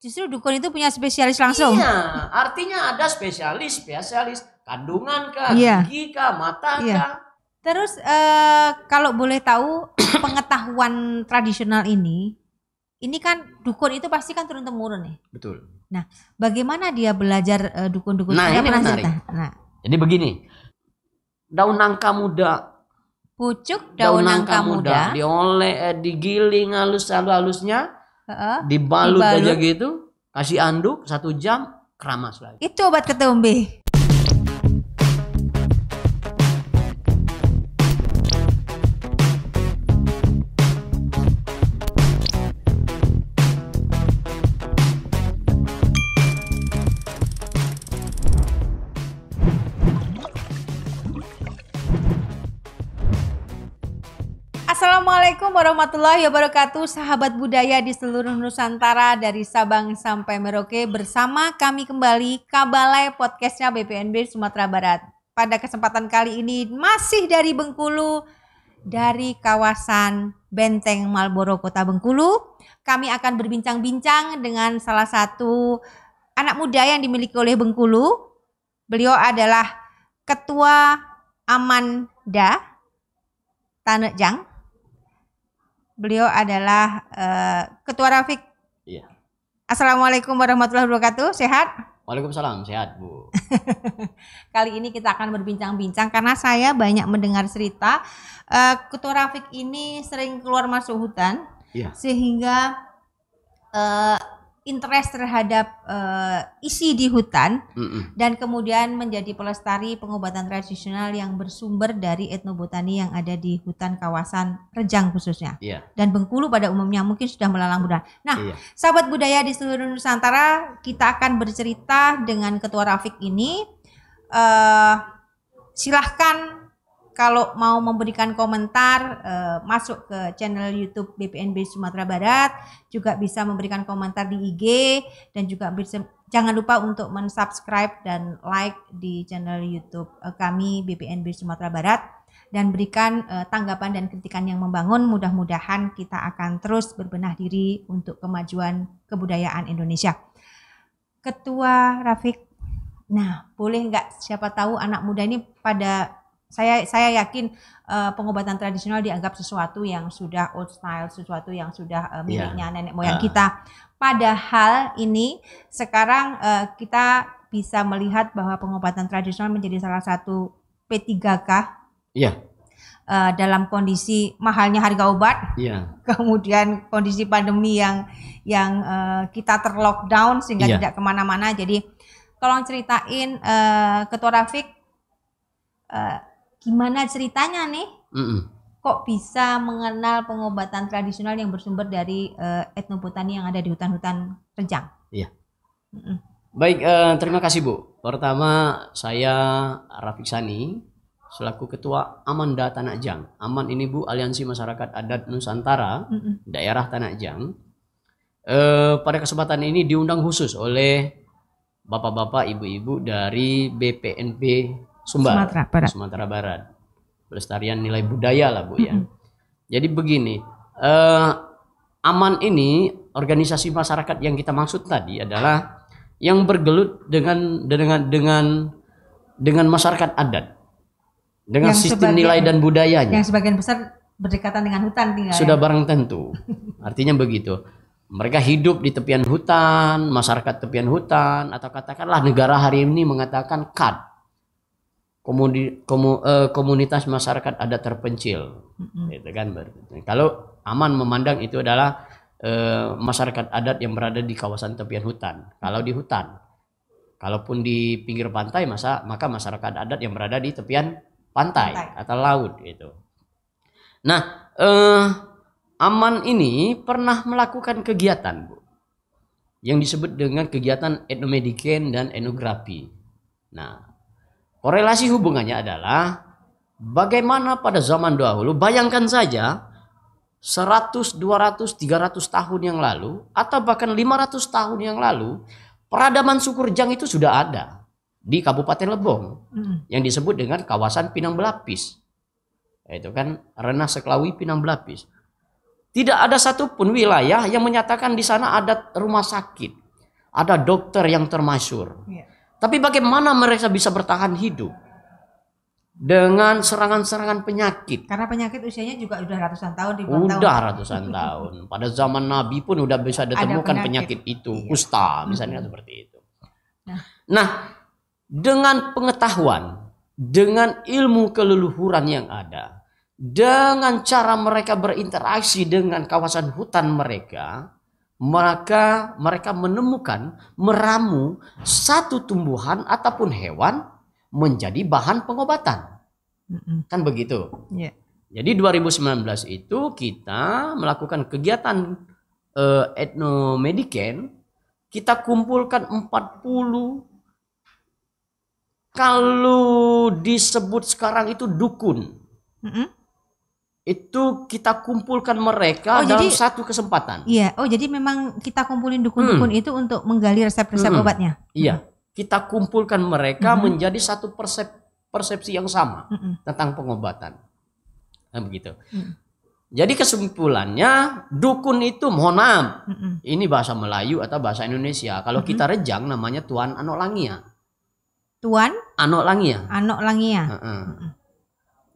Justru dukun itu punya spesialis langsung. Iya, artinya ada spesialis, spesialis kandungan kah, iya. gigi kah, mata iya. kah. Terus uh, kalau boleh tahu pengetahuan tradisional ini, ini kan dukun itu pasti kan turun temurun nih. Ya? Betul. Nah, bagaimana dia belajar eh, dukun-dukun? Nah, ini pernah Nah. Jadi begini, daun nangka muda pucuk daun, daun nangka, nangka muda, muda dioles eh, digiling halus-halusnya uh, dibalut, dibalut aja gitu kasih anduk satu jam keramas lagi itu obat ketombe Assalamualaikum warahmatullahi wabarakatuh sahabat budaya di seluruh Nusantara dari Sabang sampai Merauke bersama kami kembali Kabalai podcastnya BPNB Sumatera Barat. Pada kesempatan kali ini masih dari Bengkulu dari kawasan Benteng Malboro Kota Bengkulu. Kami akan berbincang-bincang dengan salah satu anak muda yang dimiliki oleh Bengkulu. Beliau adalah Ketua Amanda Tanejang Beliau adalah uh, Ketua Rafiq. Iya. Assalamualaikum warahmatullahi wabarakatuh. Sehat? Waalaikumsalam. Sehat, Bu. Kali ini kita akan berbincang-bincang karena saya banyak mendengar cerita uh, Ketua Rafiq ini sering keluar masuk hutan. Iya. Sehingga uh, interest terhadap uh, isi di hutan mm -mm. dan kemudian menjadi pelestari pengobatan tradisional yang bersumber dari etnobotani yang ada di hutan kawasan Rejang khususnya yeah. dan Bengkulu pada umumnya mungkin sudah melalang budaya. Nah, yeah. sahabat budaya di seluruh Nusantara kita akan bercerita dengan Ketua Rafik ini. Uh, silahkan kalau mau memberikan komentar eh, masuk ke channel YouTube BPNB Sumatera Barat, juga bisa memberikan komentar di IG dan juga bisa jangan lupa untuk mensubscribe dan like di channel YouTube eh, kami BPNB Sumatera Barat dan berikan eh, tanggapan dan kritikan yang membangun. Mudah-mudahan kita akan terus berbenah diri untuk kemajuan kebudayaan Indonesia. Ketua Rafiq, nah boleh nggak siapa tahu anak muda ini pada saya saya yakin uh, pengobatan tradisional dianggap sesuatu yang sudah old style, sesuatu yang sudah uh, miliknya yeah. nenek moyang uh. kita. Padahal ini sekarang uh, kita bisa melihat bahwa pengobatan tradisional menjadi salah satu P3K. Iya. Yeah. dalam kondisi mahalnya harga obat, yeah. kemudian kondisi pandemi yang yang uh, kita terlockdown sehingga yeah. tidak kemana-mana. Jadi, tolong ceritain uh, Ketua Rafiq. uh, gimana ceritanya nih mm -mm. kok bisa mengenal pengobatan tradisional yang bersumber dari uh, eh, etnobotani yang ada di hutan-hutan Rejang? Iya. Mm -mm. Baik, eh, terima kasih Bu. Pertama, saya Rafiq Sani, selaku Ketua Amanda Tanah Jang. Aman ini Bu, Aliansi Masyarakat Adat Nusantara, mm -mm. daerah Tanah Jang. Eh, pada kesempatan ini diundang khusus oleh bapak-bapak, ibu-ibu dari BPNB Sumbar, Sumatera Barat. Sumatera Barat. Pelestarian nilai budaya lah Bu ya. Mm -hmm. Jadi begini, eh, aman ini organisasi masyarakat yang kita maksud tadi adalah yang bergelut dengan dengan dengan dengan masyarakat adat. Dengan yang sistem sebagian, nilai dan budayanya. Yang sebagian besar berdekatan dengan hutan tinggal. Sudah ya? barang tentu. Artinya begitu. Mereka hidup di tepian hutan, masyarakat tepian hutan atau katakanlah negara hari ini mengatakan cut komuni, komu, uh, komunitas masyarakat ada terpencil mm-hmm. gitu kan kalau aman memandang itu adalah uh, masyarakat adat yang berada di kawasan tepian hutan kalau di hutan kalaupun di pinggir pantai masa maka masyarakat adat yang berada di tepian pantai, pantai. atau laut gitu nah uh, aman ini pernah melakukan kegiatan bu yang disebut dengan kegiatan etnomedikin dan etnografi nah Korelasi hubungannya adalah bagaimana pada zaman dahulu, bayangkan saja 100, 200, 300 tahun yang lalu atau bahkan 500 tahun yang lalu peradaban Sukurjang itu sudah ada di Kabupaten Lebong hmm. yang disebut dengan kawasan Pinang Belapis. Itu kan Renah Seklawi Pinang Belapis. Tidak ada satupun wilayah yang menyatakan di sana ada rumah sakit, ada dokter yang termasyur. Yeah. Tapi bagaimana mereka bisa bertahan hidup dengan serangan-serangan penyakit? Karena penyakit usianya juga sudah ratusan tahun, Sudah udah ratusan tahun. Pada zaman Nabi pun sudah bisa ditemukan penyakit. penyakit itu, iya. misalnya hmm. seperti itu. Nah. nah, dengan pengetahuan, dengan ilmu keleluhuran yang ada, dengan cara mereka berinteraksi dengan kawasan hutan mereka, maka mereka menemukan meramu satu tumbuhan ataupun hewan menjadi bahan pengobatan. kan begitu Kan begitu. Yeah. Jadi 2019 itu kita melakukan kegiatan uh, etnomediken, kita kumpulkan 40 kalau disebut sekarang itu dukun. Mm -hmm itu kita kumpulkan mereka oh, dalam jadi, satu kesempatan. Iya. Oh, jadi memang kita kumpulin dukun-dukun hmm. itu untuk menggali resep-resep hmm. obatnya. Iya. Kita kumpulkan mereka hmm. menjadi satu persep persepsi yang sama hmm. tentang pengobatan. Nah, begitu. Hmm. Jadi kesimpulannya dukun itu mohon maaf. Hmm. Ini bahasa Melayu atau bahasa Indonesia. Kalau hmm. kita rejang namanya tuan anok langia. Tuan anok langia. Anok langia. Hmm. Hmm.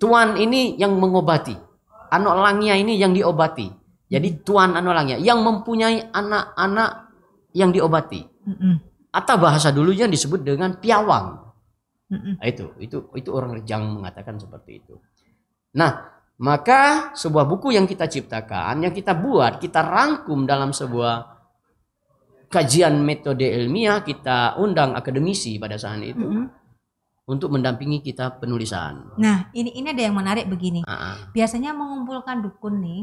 Tuan ini yang mengobati anak ini yang diobati. Jadi hmm. tuan anak yang mempunyai anak-anak yang diobati. Atau bahasa dulu dulunya disebut dengan piawang. Nah, itu itu itu orang Rejang mengatakan seperti itu. Nah, maka sebuah buku yang kita ciptakan, yang kita buat, kita rangkum dalam sebuah kajian metode ilmiah, kita undang akademisi pada saat itu. Mm -hmm untuk mendampingi kita penulisan. Nah, ini ini ada yang menarik begini. -uh. Biasanya mengumpulkan dukun nih,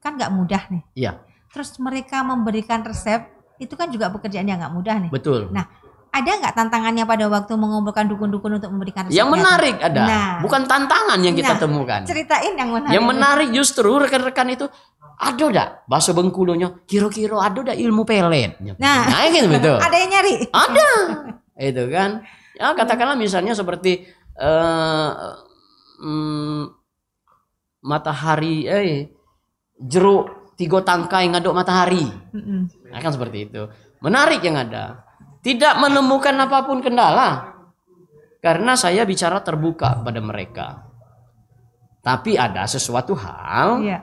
kan nggak mudah nih. Iya. Terus mereka memberikan resep, itu kan juga pekerjaan yang nggak mudah nih. Betul. Nah, ada nggak tantangannya pada waktu mengumpulkan dukun-dukun untuk memberikan resep? Yang menarik itu? ada. Nah, bukan tantangan yang kita nah, temukan. Ceritain yang menarik. Yang menarik justru rekan-rekan itu ada dah bahasa Bengkulunya kira-kira ada dah ilmu pelet. Nah, nah gitu betul. ada yang nyari. Ada. itu kan Ya katakanlah misalnya seperti uh, um, matahari, eh jeruk tiga tangkai ngaduk matahari, mm kan seperti itu. Menarik yang ada. Tidak menemukan apapun kendala karena saya bicara terbuka pada mereka. Tapi ada sesuatu hal iya.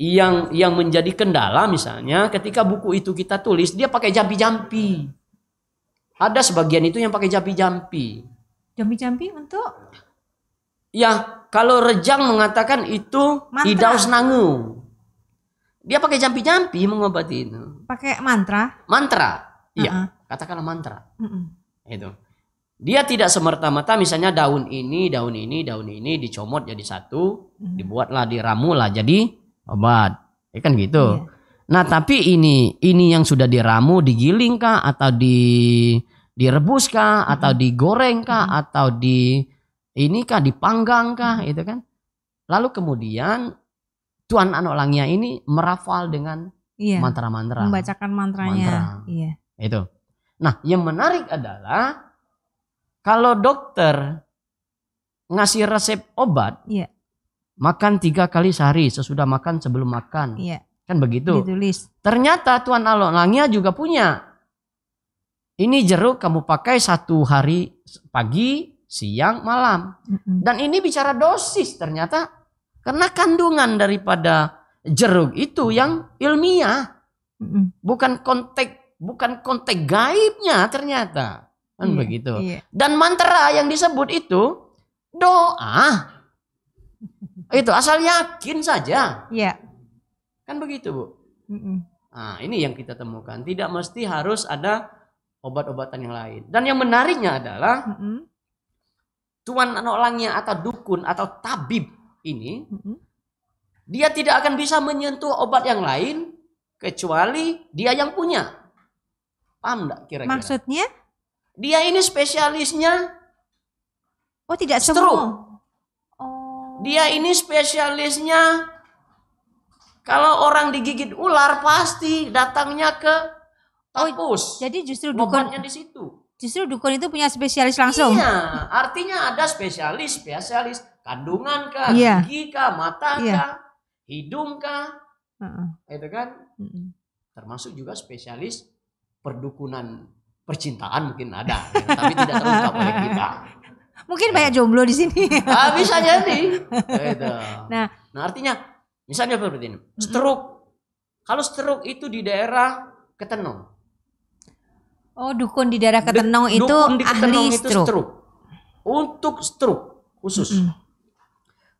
yang yang menjadi kendala misalnya ketika buku itu kita tulis dia pakai jampi-jampi. Ada sebagian itu yang pakai jampi-jampi. Jampi-jampi untuk? Ya, kalau Rejang mengatakan itu mantra. usah nangu. Dia pakai jampi-jampi mengobati itu. Pakai mantra? Mantra, iya. Uh -uh. Katakanlah mantra. Uh -uh. Itu. Dia tidak semerta-merta misalnya daun ini, daun ini, daun ini dicomot jadi satu, uh mm-hmm. -huh. dibuatlah diramulah jadi obat. Ya kan gitu. Yeah. Nah tapi ini ini yang sudah diramu digiling kah atau di direbus kah atau digoreng kah atau di ini kah dipanggang kah itu kan lalu kemudian Tuan anak langnya ini merafal dengan iya, mantra-mantra membacakan mantranya mantra. iya itu nah yang menarik adalah kalau dokter ngasih resep obat iya. makan tiga kali sehari sesudah makan sebelum makan iya. kan begitu ternyata Tuan anak langnya juga punya ini jeruk kamu pakai satu hari pagi, siang, malam. Dan ini bicara dosis ternyata karena kandungan daripada jeruk itu yang ilmiah. Bukan konteks bukan kontek gaibnya ternyata. Kan iya, begitu. Iya. Dan mantra yang disebut itu doa. Itu asal yakin saja. Iya. Kan begitu, Bu. Mm -mm. Nah, ini yang kita temukan. Tidak mesti harus ada obat-obatan yang lain. Dan yang menariknya adalah mm-hmm. tuan orangnya atau dukun atau tabib ini dia tidak akan bisa menyentuh obat yang lain kecuali dia yang punya. Paham enggak kira-kira? Maksudnya? Dia ini spesialisnya Oh, tidak stroke. Oh. Dia ini spesialisnya kalau orang digigit ular pasti datangnya ke Tapus. Oh, jadi justru dukun di situ. Justru dukun itu punya spesialis langsung. Iya, artinya ada spesialis, spesialis kandungan kah, iya. gigi kah, mata iya. kah, hidung kah, uh-uh. itu kan. Uh-uh. Termasuk juga spesialis perdukunan percintaan mungkin ada, ya, tapi tidak terungkap oleh kita. Mungkin banyak iya. jomblo di sini. ah, bisa jadi. Gitu. Nah, nah artinya misalnya seperti ini, stroke. Kalau stroke itu di daerah ketenung, Oh, dukun di daerah Ketenong D- itu dukun di Ketenong ahli itu stroke. stroke. Untuk stroke khusus. Mm -hmm.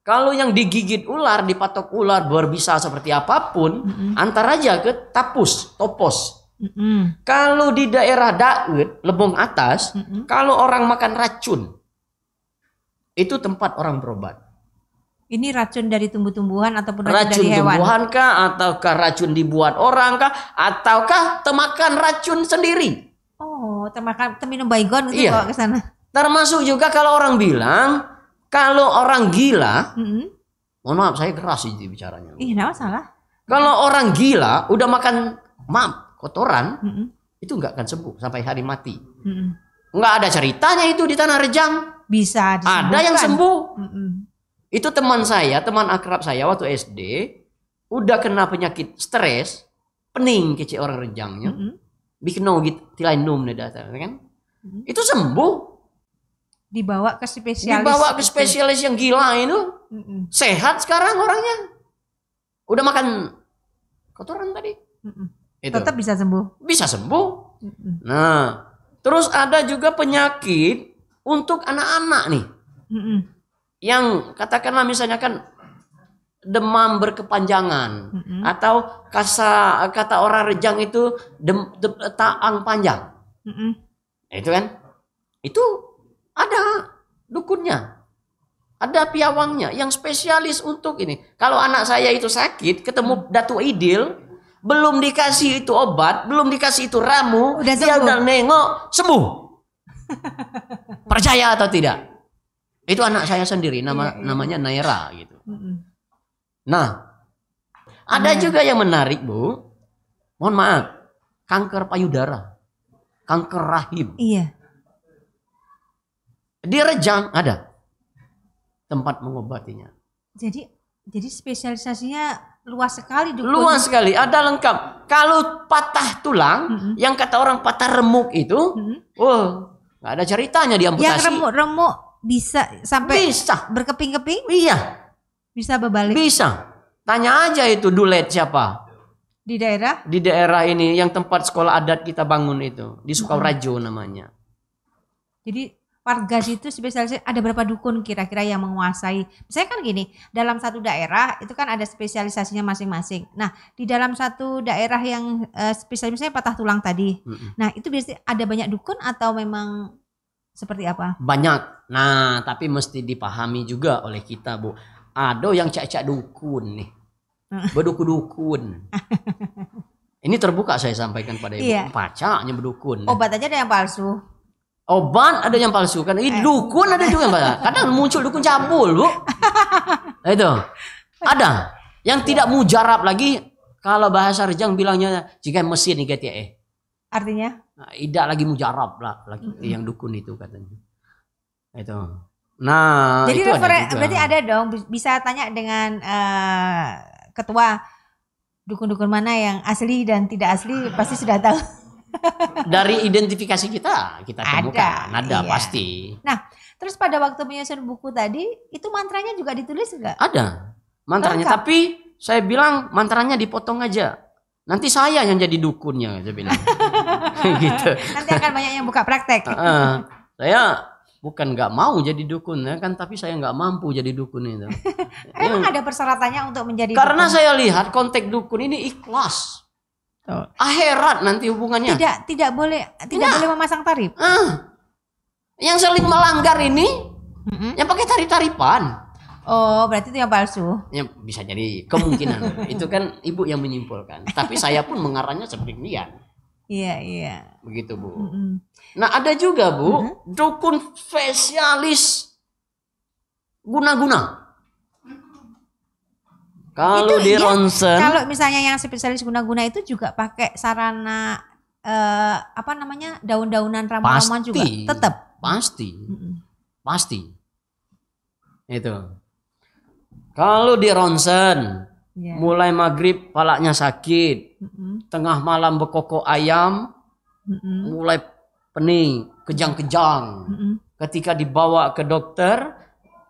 Kalau yang digigit ular, dipatok ular berbisa seperti apapun, mm -hmm. antar aja ke tapus, topos. Mm -hmm. Kalau di daerah Daud, lebong atas, mm -hmm. kalau orang makan racun, itu tempat orang berobat. Ini racun dari tumbuh-tumbuhan ataupun racun, racun dari hewan? Racun tumbuhan kah, ataukah racun dibuat orang kah, ataukah temakan racun sendiri? Oh, termakan terminum baygon gitu iya. bawa ke sana. Termasuk juga kalau orang bilang kalau orang gila, mm -hmm. mohon maaf saya keras sih bicaranya. Ih, nggak salah. Kalau orang gila udah makan maaf kotoran, mm -hmm. itu nggak akan sembuh sampai hari mati. Mm -hmm. Nggak ada ceritanya itu di tanah Rejang. Bisa. Ada yang sembuh. Mm -hmm. Itu teman saya, teman akrab saya waktu SD udah kena penyakit stres, pening kece orang Rejangnya. Mm -hmm bikin no gitu, tilainum nih data, ya kan. Hmm. Itu sembuh. Dibawa ke spesialis. Dibawa ke spesialis itu. yang gila itu. Hmm. Sehat sekarang orangnya. Udah makan kotoran tadi. Hmm. Itu. Tetap bisa sembuh. Bisa sembuh. Hmm. Nah, terus ada juga penyakit untuk anak-anak nih. Hmm. Yang katakanlah misalnya kan demam berkepanjangan mm-hmm. atau kasa, kata orang rejang itu dem, dem, taang panjang mm-hmm. itu kan itu ada dukunnya ada piawangnya yang spesialis untuk ini kalau anak saya itu sakit ketemu mm. datu idil belum dikasih itu obat belum dikasih itu ramu udah dia udah nengok sembuh percaya atau tidak itu anak saya sendiri nama iya, iya. namanya Naira gitu mm -hmm. Nah, ada hmm. juga yang menarik, Bu. Mohon maaf, kanker payudara, kanker rahim. Iya. Di Rejang ada tempat mengobatinya. Jadi jadi spesialisasinya luas sekali dukun. Luas sekali, ada lengkap. Kalau patah tulang, -hmm. yang kata orang patah remuk itu, -hmm. oh, nggak ada ceritanya di amputasi. Yang remuk-remuk bisa sampai bisa berkeping-keping? Iya. Bisa berbalik. Bisa. Tanya aja itu dulet siapa? Di daerah? Di daerah ini yang tempat sekolah adat kita bangun itu, di Sukawrajo hmm. namanya. Jadi warga situ spesialisnya ada berapa dukun kira-kira yang menguasai? Misalnya kan gini, dalam satu daerah itu kan ada spesialisasinya masing-masing. Nah, di dalam satu daerah yang uh, patah tulang tadi. Hmm. Nah, itu biasanya ada banyak dukun atau memang seperti apa? Banyak. Nah, tapi mesti dipahami juga oleh kita, Bu ada yang cak-cak dukun nih. Hmm. Berdukun-dukun. Ini terbuka saya sampaikan pada ibu. Iya. Pacaknya berdukun. Obat aja ada yang palsu. Obat ada yang palsu kan. Ini eh. dukun ada juga yang palsu. Kadang muncul dukun cabul, Bu. Nah, itu. Ada. Yang iya. tidak mujarab lagi kalau bahasa Rejang bilangnya jika mesin IGTE. Ya, eh. Artinya? Nah, tidak lagi mujarab lah lagi mm -hmm. yang dukun itu katanya. Nah, itu. Nah, jadi referen berarti ada dong bisa tanya dengan uh, ketua dukun-dukun mana yang asli dan tidak asli pasti sudah tahu. Dari identifikasi kita kita temukan ada iya. pasti. Nah, terus pada waktu menyusun buku tadi itu mantranya juga ditulis enggak? Ada. Mantranya Lengkap. tapi saya bilang mantranya dipotong aja. Nanti saya yang jadi dukunnya saya bilang. gitu. Nanti akan banyak yang buka praktek. uh, saya bukan nggak mau jadi dukun ya kan tapi saya nggak mampu jadi dukun itu. Emang ya. ada persyaratannya untuk menjadi Karena dukun? saya lihat konteks dukun ini ikhlas. Oh. Akhirat nanti hubungannya. Tidak tidak boleh tidak nah. boleh memasang tarif. Ah. Yang saling melanggar ini mm -hmm. yang pakai tarif tarifan Oh, berarti itu yang palsu? Ya, bisa jadi kemungkinan. itu kan ibu yang menyimpulkan. Tapi saya pun mengarahnya seperti demikian. Iya, iya. Begitu, Bu. Mm -hmm. Nah, ada juga, Bu, mm -hmm. dukun spesialis guna-guna. Kalau di iya, ronsen Kalau misalnya yang spesialis guna-guna itu juga pakai sarana eh, apa namanya? daun-daunan ramuan-ramuan juga tetap. Pasti. Mm -hmm. Pasti. Itu. Kalau di ronsen Yeah. Mulai maghrib palaknya sakit, mm-hmm. tengah malam berkokok ayam, mm-hmm. mulai pening, kejang-kejang. Mm-hmm. Ketika dibawa ke dokter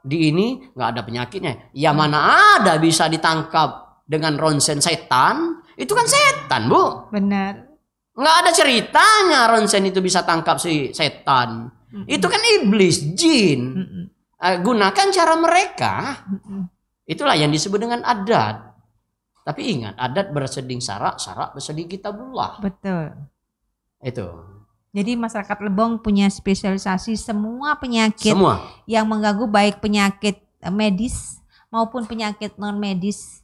di ini nggak ada penyakitnya. Ya mana ada bisa ditangkap dengan ronsen setan? Itu kan setan bu. Benar. Nggak ada ceritanya ronsen itu bisa tangkap si setan. Mm-hmm. Itu kan iblis, jin. Mm-hmm. gunakan cara mereka. Mm-hmm. Itulah yang disebut dengan adat. Tapi ingat, adat berseding sarak, sarak berseding kitabullah. Betul. Itu. Jadi masyarakat Lebong punya spesialisasi semua penyakit semua. yang mengganggu baik penyakit eh, medis maupun penyakit non medis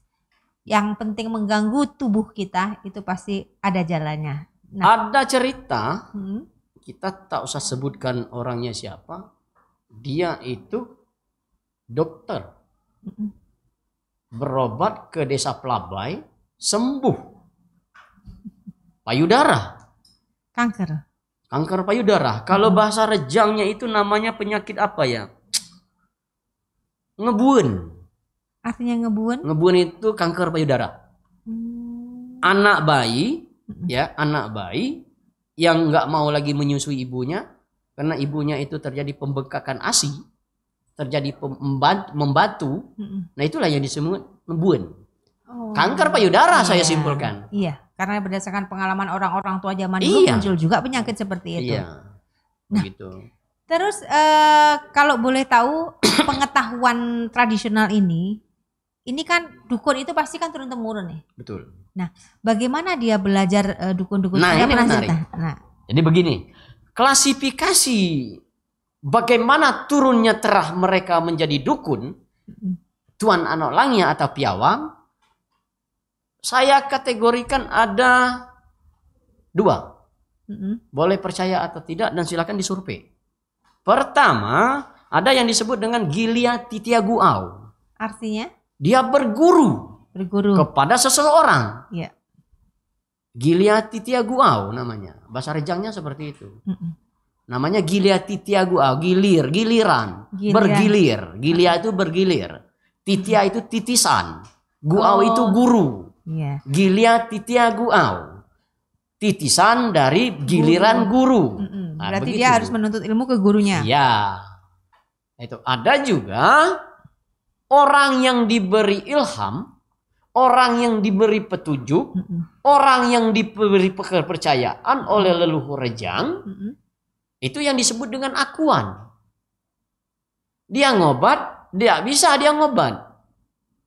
yang penting mengganggu tubuh kita itu pasti ada jalannya. Nah, ada cerita hmm? kita tak usah sebutkan orangnya siapa, dia itu dokter. Hmm berobat ke desa Pelabai sembuh payudara kanker kanker payudara kalau hmm. bahasa rejangnya itu namanya penyakit apa ya ngebun artinya ngebun ngebun itu kanker payudara hmm. anak bayi hmm. ya anak bayi yang nggak mau lagi menyusui ibunya karena ibunya itu terjadi pembengkakan asi terjadi membantu, hmm. nah itulah yang disebut membun, Oh. Kanker payudara iya. saya simpulkan. Iya, karena berdasarkan pengalaman orang-orang tua zaman dulu iya. muncul juga penyakit seperti itu. Iya. Nah, Begitu. Terus eh, kalau boleh tahu pengetahuan tradisional ini, ini kan dukun itu pasti kan turun temurun nih. Betul. Nah, bagaimana dia belajar eh, dukun-dukun? uh, nah, Saya ini Nah. Jadi begini, klasifikasi bagaimana turunnya terah mereka menjadi dukun, Tuan anak langnya atau piawang, saya kategorikan ada dua. Boleh percaya atau tidak dan silakan disurvei. Pertama, ada yang disebut dengan Gilia Titiaguau. Artinya? Dia berguru. Berguru. Kepada seseorang. Ya. Gilia Titiaguau namanya. Bahasa rejangnya seperti itu. Mm -mm namanya Gilead Titiagu, ah, gilir, giliran, Gilead. bergilir. Gilead itu bergilir. Titia itu titisan. Guau oh. itu guru. Yeah. Gilead Titia Guau. Titisan dari giliran guru. guru. Mm -hmm. Nah, Berarti dia harus menuntut ilmu ke gurunya. Iya. Itu ada juga orang yang diberi ilham, orang yang diberi petunjuk, mm -hmm. orang yang diberi kepercayaan oleh leluhur rejang. Mm -hmm itu yang disebut dengan akuan. Dia ngobat, dia bisa dia ngobat.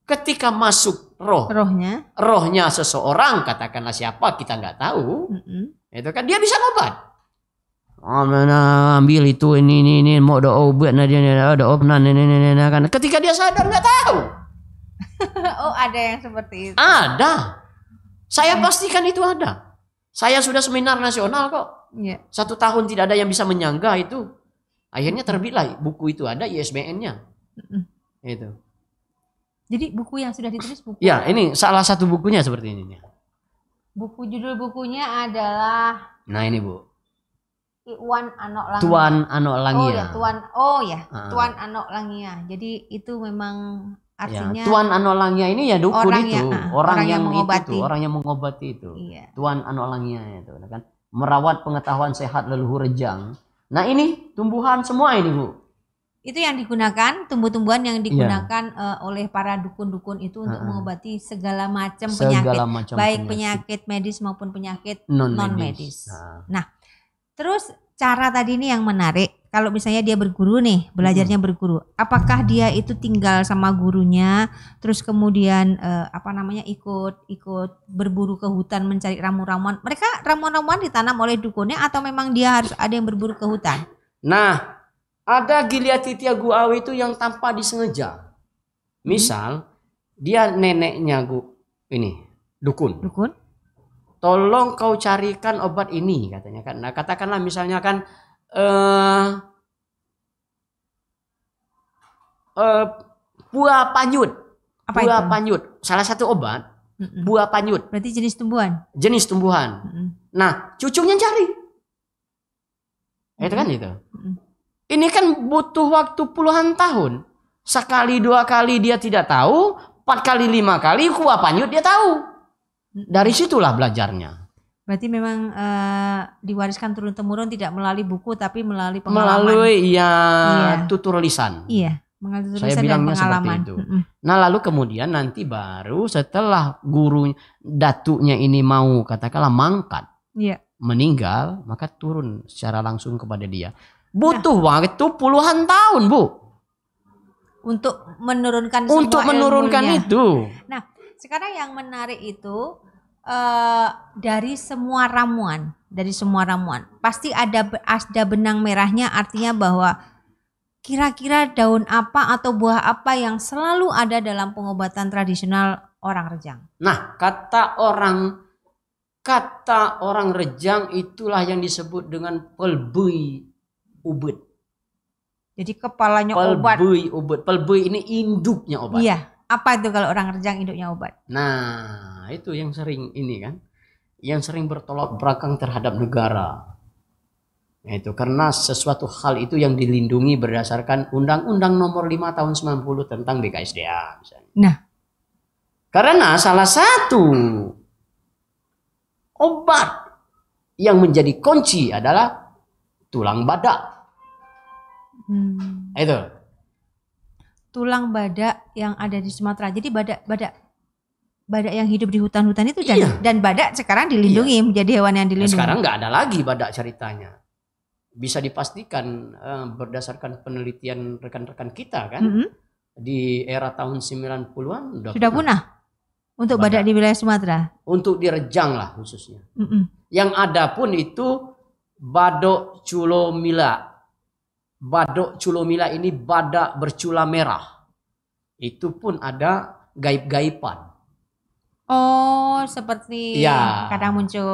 Ketika masuk roh, rohnya, rohnya seseorang, katakanlah siapa kita nggak tahu, mm -hmm. itu kan dia bisa ngobat. Ah, ambil itu ini ini ini mau ada obat nah dia ada obat nah, ini ini ini nah, kan ketika dia sadar nggak tahu. oh ada yang seperti itu. Ada. Saya pastikan itu ada. Saya sudah seminar nasional kok. Yeah. Satu tahun tidak ada yang bisa menyangga itu. Akhirnya terbitlah buku itu ada ISBN-nya. Mm-hmm. Itu. Jadi buku yang sudah ditulis buku. Ya, ini salah satu bukunya seperti ini. Buku judul bukunya adalah Nah, ini Bu. Tuan Anok Langia. Tuan Anok Langia. Oh ya, Tuan. Oh ya, uh. Tuan Anok Langia. Jadi itu memang ya, artinya ya, Tuan Anok Langia ini ya dukun itu, Ya, orang, orang yang, yang mengobati. itu, orang yang mengobati itu. Iya. Tuan Anok Langia itu, kan? merawat pengetahuan sehat leluhur rejang. Nah ini tumbuhan semua ini bu. Itu yang digunakan tumbuh-tumbuhan yang iya. digunakan ya. uh, oleh para dukun-dukun itu untuk uh mengobati segala macam penyakit, macam baik penyakit. penyakit medis maupun penyakit non medis. Non -medis. Nah. nah, terus cara tadi ini yang menarik kalau misalnya dia berguru nih, belajarnya hmm. berguru, apakah dia itu tinggal sama gurunya, terus kemudian eh, apa namanya ikut ikut berburu ke hutan mencari ramuan-ramuan? Mereka ramuan-ramuan ditanam oleh dukunnya atau memang dia harus ada yang berburu ke hutan? Nah, ada Giliatitia guawi itu yang tanpa disengaja. Misal hmm. dia neneknya gu ini dukun. Dukun. Tolong kau carikan obat ini katanya kan. Nah, katakanlah misalnya kan uh, uh, buah panyut. Apa buah itu? panyut, salah satu obat. Buah panyut. Berarti jenis tumbuhan. Jenis tumbuhan. Nah, cucunya cari. mm Itu kan itu. Ini kan butuh waktu puluhan tahun. Sekali dua kali dia tidak tahu, empat kali lima kali buah panyut dia tahu. Dari situlah belajarnya. Berarti memang uh, diwariskan turun temurun tidak melalui buku tapi melalui pengalaman. Melalui ya iya. tutur lisan. Iya, melalui tutur lisan Saya bilangnya pengalaman. seperti itu. Nah, lalu kemudian nanti baru setelah guru datuknya ini mau katakanlah mangkat. Iya. Meninggal, maka turun secara langsung kepada dia. Butuh nah. waktu puluhan tahun, Bu. Untuk menurunkan Untuk menurunkan ilmunya. itu. Nah, sekarang yang menarik itu uh, dari semua ramuan, dari semua ramuan pasti ada ada benang merahnya artinya bahwa kira-kira daun apa atau buah apa yang selalu ada dalam pengobatan tradisional orang Rejang. Nah, kata orang kata orang Rejang itulah yang disebut dengan pelbui ubud. Jadi kepalanya pelbui obat. Pelbui ubud. Pelbui ini induknya obat. Iya. Apa itu kalau orang rejang induknya obat? Nah, itu yang sering ini kan. Yang sering bertolak belakang terhadap negara. Nah, itu karena sesuatu hal itu yang dilindungi berdasarkan Undang-Undang Nomor 5 Tahun 90 tentang BKSDA misalnya. Nah, karena salah satu obat yang menjadi kunci adalah tulang badak. Hmm. Itu tulang badak yang ada di Sumatera. Jadi badak badak badak yang hidup di hutan-hutan itu dan, iya. dan badak sekarang dilindungi iya. menjadi hewan yang dilindungi. Nah, sekarang nggak ada lagi badak ceritanya. Bisa dipastikan eh, berdasarkan penelitian rekan-rekan kita kan mm -hmm. di era tahun 90-an sudah, punah. Untuk badak, badak di wilayah Sumatera. Untuk di Rejang lah khususnya. Mm -mm. Yang ada pun itu Badok Culomila Badok Culomila ini badak bercula merah. Itu pun ada gaib-gaiban. Oh, seperti ya. kadang muncul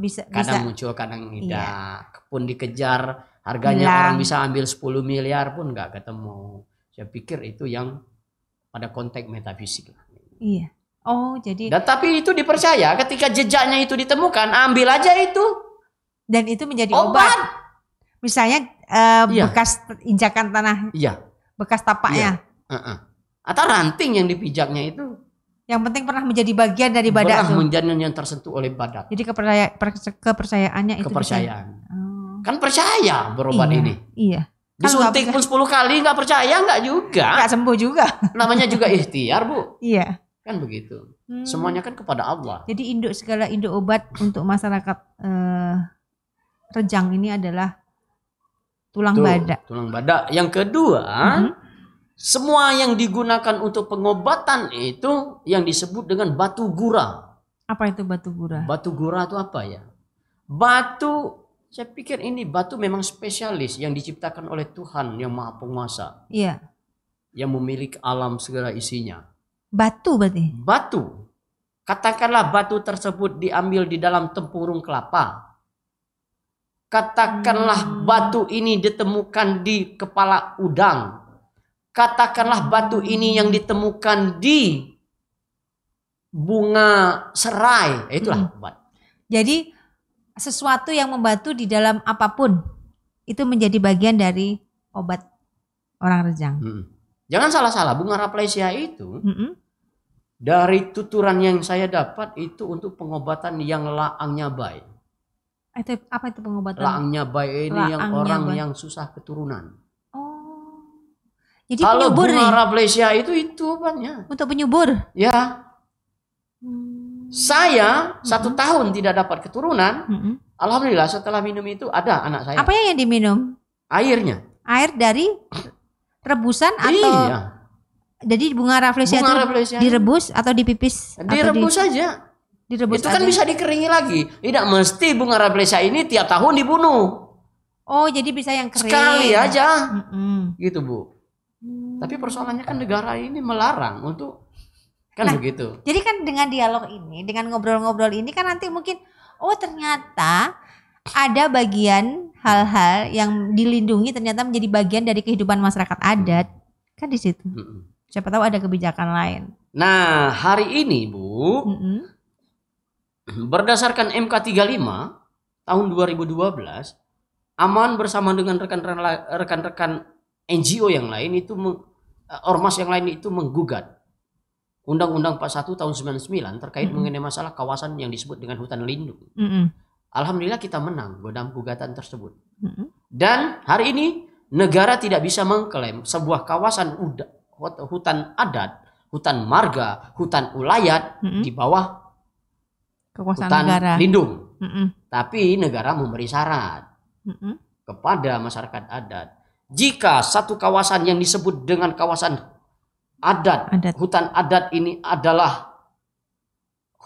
bisa kadang bisa. muncul kadang iya. tidak. ya. Pun dikejar harganya Bilang. orang bisa ambil 10 miliar pun nggak ketemu. Saya pikir itu yang pada konteks metafisik. Iya. Oh, jadi Dan tapi itu dipercaya ketika jejaknya itu ditemukan, ambil aja itu. Dan itu menjadi obat. obat. Misalnya uh, iya. bekas injakan tanah. Iya. Bekas tapaknya. Iya. Uh -uh. Atau ranting yang dipijaknya itu. Yang penting pernah menjadi bagian dari badak. Pernah menjadi yang tersentuh oleh badak. Jadi kepercaya kepercayaannya itu. Kepercayaan. Oh. Kan percaya berobat iya. ini. Iya. Kan Disuntik pun 10 kali nggak percaya nggak juga. Nggak sembuh juga. Namanya juga ikhtiar bu. Iya. Kan begitu. Hmm. Semuanya kan kepada Allah. Jadi induk segala induk obat untuk masyarakat eh, Rejang ini adalah tulang Tuh, badak. Tulang badak. Yang kedua, mm-hmm. semua yang digunakan untuk pengobatan itu yang disebut dengan batu gura. Apa itu batu gura? Batu gura itu apa ya? Batu saya pikir ini batu memang spesialis yang diciptakan oleh Tuhan yang Maha Penguasa. Iya. Yang memiliki alam segala isinya. Batu berarti. Batu. Katakanlah batu tersebut diambil di dalam tempurung kelapa Katakanlah hmm. batu ini ditemukan di kepala udang. Katakanlah batu ini yang ditemukan di bunga serai. Itulah hmm. Jadi sesuatu yang membantu di dalam apapun itu menjadi bagian dari obat orang rejang. Hmm. Jangan salah-salah bunga raplesia itu hmm. dari tuturan yang saya dapat itu untuk pengobatan yang laangnya baik. Itu apa itu pengobatan? Langnya bayi ini Laangnya yang orang bayi. yang susah keturunan. Oh. Jadi Kalau penyubur bunga nih. Raplesia itu itu banyak. Untuk penyubur? Ya. Hmm. Saya hmm. satu tahun tidak dapat keturunan. Hmm. Alhamdulillah setelah minum itu ada anak saya. Apa yang diminum? Airnya. Air dari rebusan atau iya. Jadi bunga rafflesia itu direbus atau dipipis? Direbus saja. di... saja. Direbus itu kan aja. kan bisa dikeringi lagi. Tidak mesti bunga rafflesia ini tiap tahun dibunuh. Oh, jadi bisa yang kering. Sekali aja. Mm -mm. Gitu, Bu. Hmm. Tapi persoalannya kan negara ini melarang untuk kan nah, begitu. Jadi kan dengan dialog ini, dengan ngobrol-ngobrol ini kan nanti mungkin oh ternyata ada bagian hal-hal yang dilindungi ternyata menjadi bagian dari kehidupan masyarakat adat. Hmm. Kan di situ. Hmm. Siapa tahu ada kebijakan lain. Nah, hari ini, Bu, hmm Berdasarkan MK 35 tahun 2012, Aman bersama dengan rekan-rekan NGO yang lain itu eh, ormas yang lain itu menggugat Undang-Undang 41 tahun 99 terkait mm -hmm. mengenai masalah kawasan yang disebut dengan hutan lindung. Mm -hmm. Alhamdulillah kita menang dalam gugatan tersebut. Mm -hmm. Dan hari ini negara tidak bisa mengklaim sebuah kawasan hutan adat, hutan marga, hutan ulayat mm -hmm. di bawah kekuasaan hutan negara. lindung. Mm -mm. Tapi negara memberi syarat mm -mm. kepada masyarakat adat. Jika satu kawasan yang disebut dengan kawasan adat, adat, hutan adat ini adalah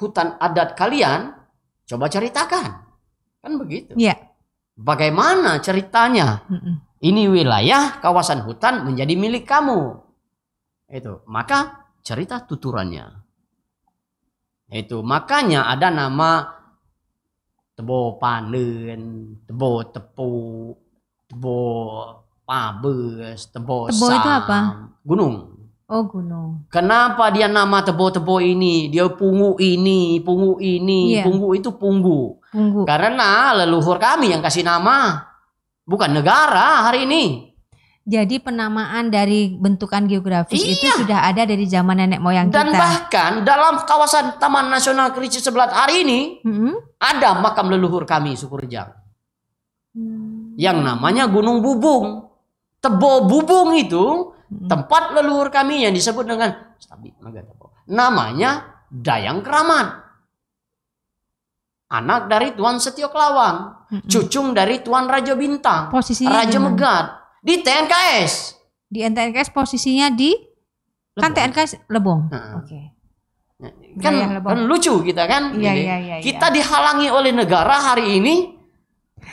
hutan adat kalian, coba ceritakan. Kan begitu. Iya. Yeah. Bagaimana ceritanya? Mm -mm. Ini wilayah kawasan hutan menjadi milik kamu. Itu. Maka cerita tuturannya. Itu makanya ada nama tebo panen, tebo tepu, tebo pabes, tebo, tebo itu apa? Gunung. Oh gunung. Kenapa dia nama tebo-tebo ini? Dia pungu ini, pungu ini, yeah. pungu itu punggu. Punggu. Karena leluhur kami yang kasih nama, bukan negara hari ini. Jadi penamaan dari bentukan geografis iya. itu sudah ada dari zaman nenek moyang Dan kita. Dan bahkan dalam kawasan Taman Nasional Kerinci Sebelat hari ini hmm? ada makam leluhur kami Sukurjang. Hmm. Yang namanya Gunung Bubung. Tebo Bubung itu hmm. tempat leluhur kami yang disebut dengan namanya Dayang Keramat. Anak dari Tuan Setio Kelawang, mm-hmm. cucung dari Tuan Raja Bintang, Posisinya Raja Megat di TNKS. Di TNKS posisinya di kan Lebong. Nah, kan TNKS Lebong. Nah. Oke. Okay. Kan, Lebong. kan lucu kita kan. Iya, iya, iya, iya, kita dihalangi oleh negara hari ini.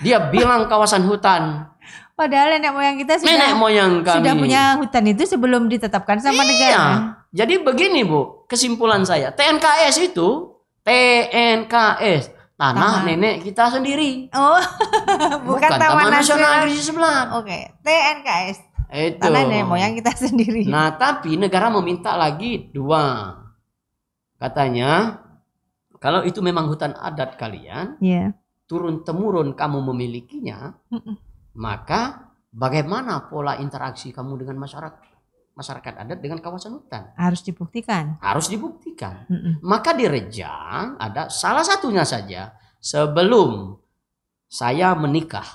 Dia bilang kawasan hutan. Padahal nenek moyang kita sudah nenek moyang kami. sudah punya hutan itu sebelum ditetapkan sama iya. negara. Jadi begini Bu, kesimpulan saya, TNKS itu TNKS tanah, Taman. nenek kita sendiri. Oh, bukan, bukan Taman, Taman Nasional Negeri Sebelah. Oke, okay. TNKS. Itu. Tanah nenek moyang kita sendiri. Nah, tapi negara meminta lagi dua. Katanya, kalau itu memang hutan adat kalian, yeah. turun temurun kamu memilikinya, maka bagaimana pola interaksi kamu dengan masyarakat? masyarakat adat dengan kawasan hutan. Harus dibuktikan. Harus dibuktikan. Mm -mm. Maka di Rejang ada salah satunya saja sebelum saya menikah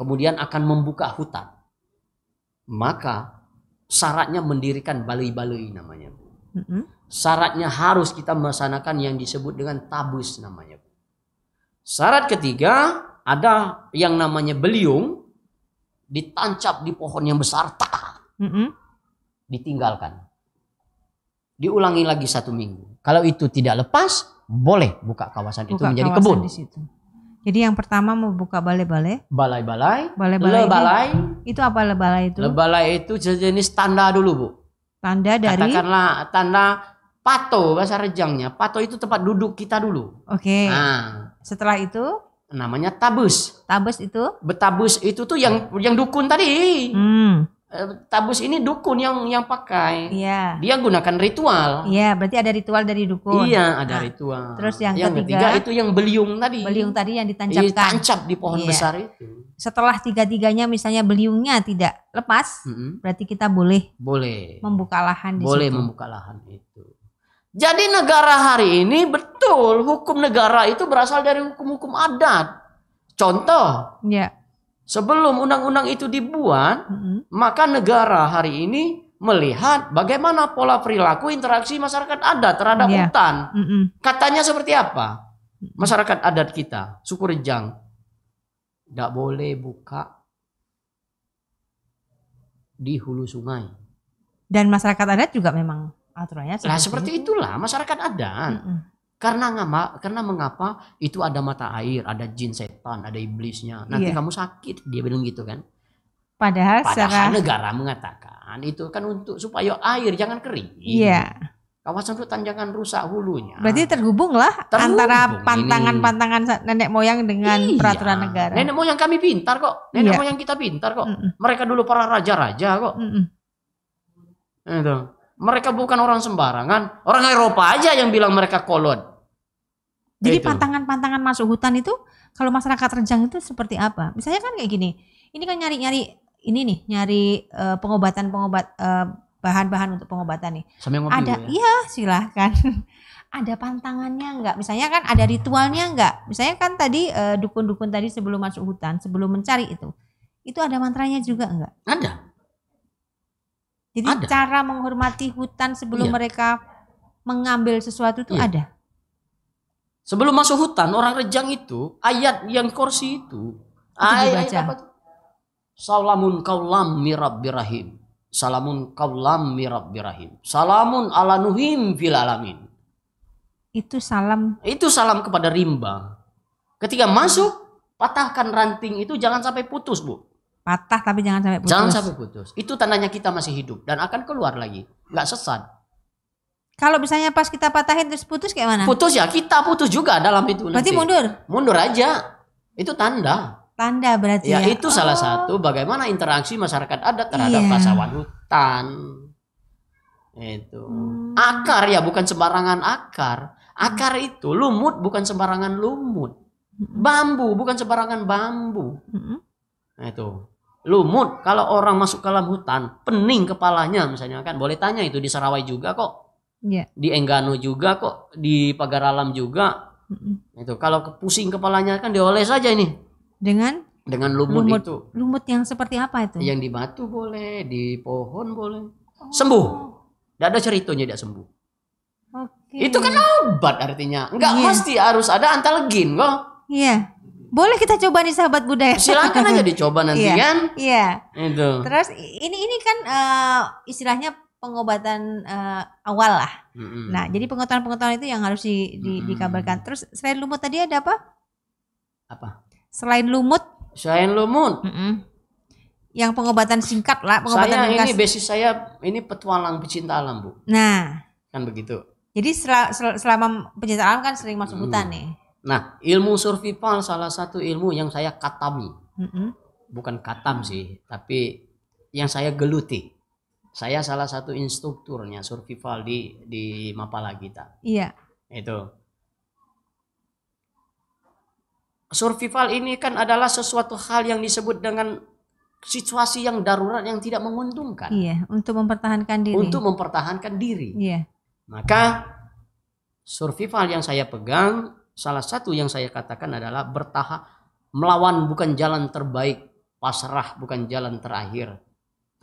kemudian akan membuka hutan. Maka syaratnya mendirikan balai-balai namanya. Mm -mm. Syaratnya harus kita melaksanakan yang disebut dengan tabus namanya. Syarat ketiga ada yang namanya beliung ditancap di pohon yang besar. Tak. Mm -mm ditinggalkan. Diulangi lagi satu minggu. Kalau itu tidak lepas, boleh buka kawasan buka itu menjadi kawasan kebun. Di situ. Jadi yang pertama mau buka balai-balai. Balai-balai. Balai-balai. Itu apa lebalai itu? Lebalai itu sejenis tanda dulu, Bu. Tanda dari Katakanlah tanda pato bahasa rejangnya. Pato itu tempat duduk kita dulu. Oke. Okay. Nah, setelah itu namanya tabus. Tabus itu? Betabus itu tuh yang yang dukun tadi. Hmm. Eh, tabus ini dukun yang yang pakai. Iya. Dia gunakan ritual. Iya, berarti ada ritual dari dukun. Iya, ada nah, ritual. Ah, terus yang, yang ketiga, ketiga itu yang beliung tadi. Beliung tadi yang ditancapkan. Ditancap iya, di pohon iya. besar itu. Setelah tiga-tiganya misalnya beliungnya tidak lepas, mm -hmm. berarti kita boleh boleh membuka lahan di Boleh situ. membuka lahan itu. Jadi negara hari ini betul hukum negara itu berasal dari hukum-hukum adat. Contoh, Yeah. Sebelum undang-undang itu dibuat, mm-hmm. maka negara hari ini melihat bagaimana pola perilaku interaksi masyarakat adat terhadap yeah. hutan. Mm-hmm. Katanya seperti apa? Masyarakat adat kita, suku Rejang, tidak boleh buka di hulu sungai. Dan masyarakat adat juga memang aturannya seperti, nah, seperti itulah masyarakat adat. Mm-hmm. Karena ngama, Karena mengapa itu ada mata air, ada jin setan, ada iblisnya. Nanti yeah. kamu sakit, dia bilang gitu kan. Padahal, Padahal secara... negara mengatakan itu kan untuk supaya air jangan kering. Iya. Kawasan hutan jangan rusak hulunya. Berarti terhubung lah terhubung antara pantangan-pantangan nenek moyang dengan iya. peraturan negara. Nenek moyang kami pintar kok. Nenek iya. moyang kita pintar kok. Mm -mm. Mereka dulu para raja-raja kok. Mm -mm. Itu. Mereka bukan orang sembarangan. Orang Eropa aja yang bilang mereka kolon. Ya Jadi pantangan-pantangan masuk hutan itu kalau masyarakat Rejang itu seperti apa? Misalnya kan kayak gini, ini kan nyari-nyari ini nih, nyari eh, pengobatan pengobat uh, eh, bahan-bahan untuk pengobatan nih. Sambil ngopi ada, gitu ya? iya silahkan. ada pantangannya nggak? Misalnya kan ada ritualnya nggak? Misalnya kan tadi dukun eh, dukun-dukun tadi sebelum masuk hutan, sebelum mencari itu, itu ada mantranya juga nggak? Ada. Jadi ada. cara menghormati hutan sebelum iya. mereka mengambil sesuatu itu iya. ada. Sebelum masuk hutan, orang Rejang itu ayat yang kursi itu, itu ayat, apa ayat Salamun kaulam mirab birahim. Salamun kaulam mirab birahim. Salamun ala nuhim fil alamin. Itu salam. Itu salam kepada rimba. Ketika masuk, patahkan ranting itu jangan sampai putus, Bu. Patah tapi jangan sampai putus. Jangan sampai putus. Itu tandanya kita masih hidup dan akan keluar lagi. Gak sesat. Kalau misalnya pas kita patahin terus putus kayak mana? Putus ya, kita putus juga dalam itu. Berarti nanti. mundur. Mundur aja. Itu tanda. Tanda berarti ya. ya. itu oh. salah satu bagaimana interaksi masyarakat adat terhadap yeah. pasawan hutan. Itu. Hmm. Akar ya bukan sembarangan akar. Akar hmm. itu lumut bukan sembarangan lumut. Hmm. Bambu bukan sembarangan bambu. Hmm. Nah, itu lumut kalau orang masuk ke dalam hutan pening kepalanya misalnya kan boleh tanya itu di Sarawai juga kok yeah. di Enggano juga kok di Pagar Alam juga mm-hmm. itu kalau pusing kepalanya kan dioles saja ini dengan dengan lumut, lumut itu lumut yang seperti apa itu yang di batu boleh di pohon boleh oh. sembuh tidak ada ceritanya tidak sembuh okay. itu kan obat artinya nggak yeah. Iya. pasti harus ada antalgin kok iya yeah. Boleh kita coba nih sahabat budaya. Silakan aja dicoba nanti yeah. kan. Iya. Itu. Terus ini ini kan uh, istilahnya pengobatan uh, awal lah. Mm-hmm. Nah, jadi pengetahuan-pengetahuan itu yang harus di, di, mm-hmm. dikabarkan. Terus selain lumut tadi ada apa? Apa? Selain lumut? Selain lumut. Mm-hmm. Yang pengobatan singkat lah. Pengobatan saya ini basis saya ini petualang pecinta alam bu. Nah. Kan begitu. Jadi sel, sel, selama pecinta alam kan sering masuk mm-hmm. hutan nih. Nah, ilmu survival salah satu ilmu yang saya katami. Mm-hmm. Bukan katam sih, tapi yang saya geluti saya salah satu instrukturnya survival di di Mapala kita. Iya. Itu. Survival ini kan adalah sesuatu hal yang disebut dengan situasi yang darurat yang tidak menguntungkan. Iya, untuk mempertahankan diri. Untuk mempertahankan diri. Iya. Maka survival yang saya pegang salah satu yang saya katakan adalah bertahan melawan bukan jalan terbaik, pasrah bukan jalan terakhir.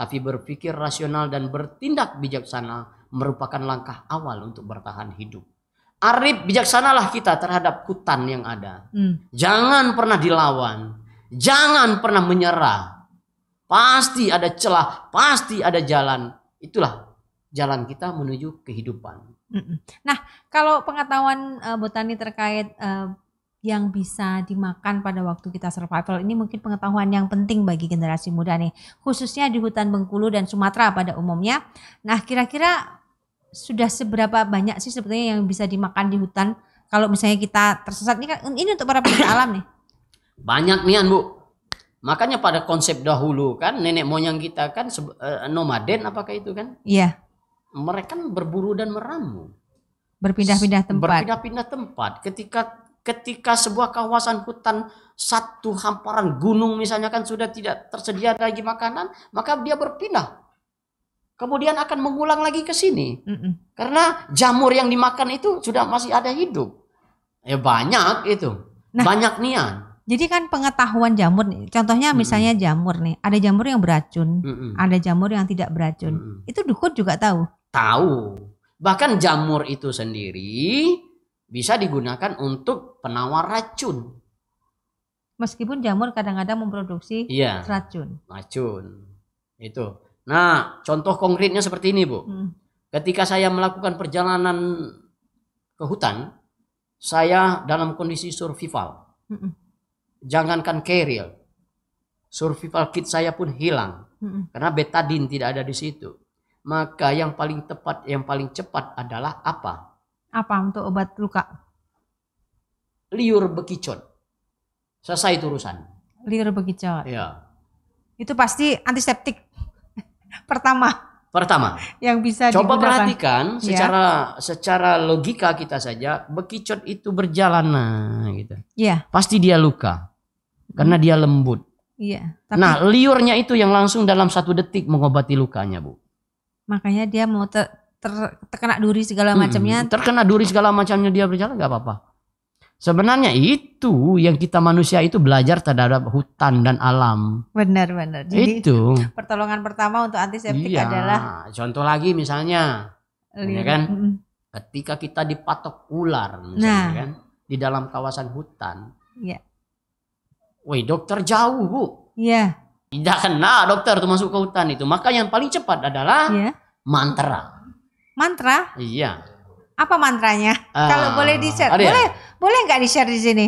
Tapi berpikir rasional dan bertindak bijaksana merupakan langkah awal untuk bertahan hidup. Arif bijaksanalah kita terhadap hutan yang ada. Hmm. Jangan pernah dilawan. Jangan pernah menyerah. Pasti ada celah, pasti ada jalan. Itulah jalan kita menuju kehidupan. Hmm. Nah, kalau pengetahuan eh, botani terkait eh, yang bisa dimakan pada waktu kita survival ini mungkin pengetahuan yang penting bagi generasi muda nih khususnya di hutan Bengkulu dan Sumatera pada umumnya. Nah kira-kira sudah seberapa banyak sih sebetulnya yang bisa dimakan di hutan kalau misalnya kita tersesat ini kan ini untuk para pecinta alam nih. Banyak nian bu. Makanya pada konsep dahulu kan nenek moyang kita kan eh, nomaden apakah itu kan? Iya. Mereka kan berburu dan meramu. Berpindah-pindah tempat. Berpindah-pindah tempat. Ketika ketika sebuah kawasan hutan satu hamparan gunung misalnya kan sudah tidak tersedia lagi makanan, maka dia berpindah. Kemudian akan mengulang lagi ke sini. Karena jamur yang dimakan itu sudah masih ada hidup. Ya banyak itu. Nah, banyak nian. Jadi kan pengetahuan jamur contohnya misalnya mm jamur nih, ada jamur yang beracun, mm -mm. ada jamur yang tidak beracun. mm -mm. Itu dukun juga tahu. Tahu. Bahkan jamur itu sendiri bisa digunakan untuk penawar racun. Meskipun jamur kadang-kadang memproduksi iya, racun. Racun. Itu. Nah, contoh konkretnya seperti ini, Bu. Hmm. Ketika saya melakukan perjalanan ke hutan, saya dalam kondisi survival. Hmm. Jangankan keril, survival kit saya pun hilang hmm. karena betadin tidak ada di situ. Maka yang paling tepat, yang paling cepat adalah apa? Apa untuk obat luka? Liur bekicot. Selesai itu urusan. Liur bekicot. Iya. Itu pasti antiseptik pertama. Pertama. Yang bisa Coba digunakan. perhatikan iya. secara ya. secara logika kita saja bekicot itu berjalan nah gitu. Iya. Pasti dia luka. Karena dia lembut. Iya. Tapi... Nah, liurnya itu yang langsung dalam satu detik mengobati lukanya, Bu. Makanya dia mau ter, terkena duri segala hmm, macamnya. Hmm, terkena duri segala macamnya dia berjalan nggak apa-apa. Sebenarnya itu yang kita manusia itu belajar terhadap hutan dan alam. Benar benar. Jadi itu pertolongan pertama untuk antiseptik iya, adalah contoh lagi misalnya, ya kan? Ketika kita dipatok ular misalnya nah. Ya kan di dalam kawasan hutan. Iya. Woi, dokter jauh, Bu. Iya. Tidak kena dokter itu masuk ke hutan itu. Maka yang paling cepat adalah ya. mantra Mantra? Iya. Apa mantranya? Uh, Kalau boleh di-share. Boleh boleh nggak di-share di sini?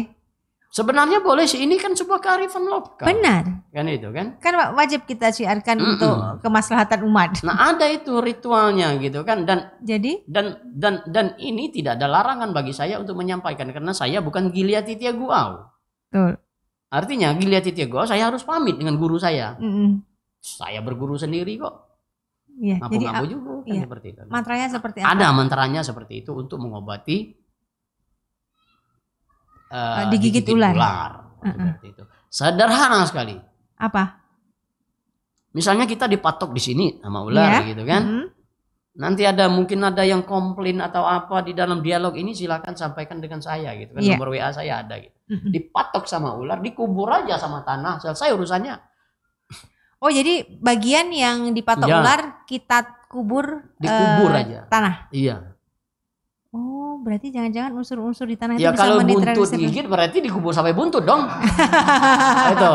Sebenarnya boleh sih, ini kan sebuah kearifan lokal. Benar. Kan itu kan? Kan wajib kita siarkan mm -mm. untuk kemaslahatan umat. Nah, ada itu ritualnya gitu kan dan Jadi dan dan dan ini tidak ada larangan bagi saya untuk menyampaikan karena saya bukan Giliatitia Guau. Betul. Artinya Giliatitia Guau saya harus pamit dengan guru saya. Mm -mm. Saya berguru sendiri kok. Ya, mampu jadi juga kan ya, seperti itu. Mantranya seperti apa? Ada mantranya seperti itu untuk mengobati uh, digigit, ular. ular uh -uh. itu. Sederhana sekali. Apa? Misalnya kita dipatok di sini sama ular ya. gitu kan. -hmm. Nanti ada mungkin ada yang komplain atau apa di dalam dialog ini silahkan sampaikan dengan saya gitu kan. Yeah. Nomor WA saya ada gitu. Dipatok sama ular, dikubur aja sama tanah, selesai urusannya Oh jadi bagian yang dipatok ya. ular kita kubur eh, dikubur uh, aja tanah. Iya. Oh berarti jangan-jangan unsur-unsur di tanah ya, itu bisa kalau buntut gigit berarti dikubur sampai buntut dong. itu.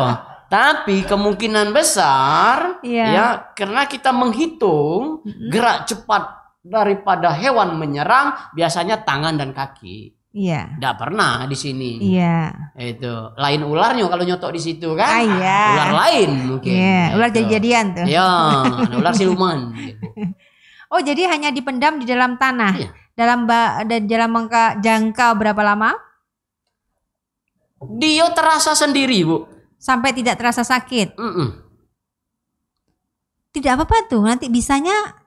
Tapi kemungkinan besar ya, ya karena kita menghitung mm -hmm. gerak cepat daripada hewan menyerang biasanya tangan dan kaki. Iya. Enggak pernah di sini. Iya. Itu lain ularnya kalau nyotok di situ kan. Ah, iya. Ular lain mungkin. Iya. Gitu. Ular jadian tuh. Iya. ular siluman. Gitu. Oh jadi hanya dipendam di dalam tanah. Iya. Dalam dan dalam jangka, jangka berapa lama? Dia terasa sendiri bu. Sampai tidak terasa sakit. Mm -mm. Tidak apa-apa tuh. Nanti bisanya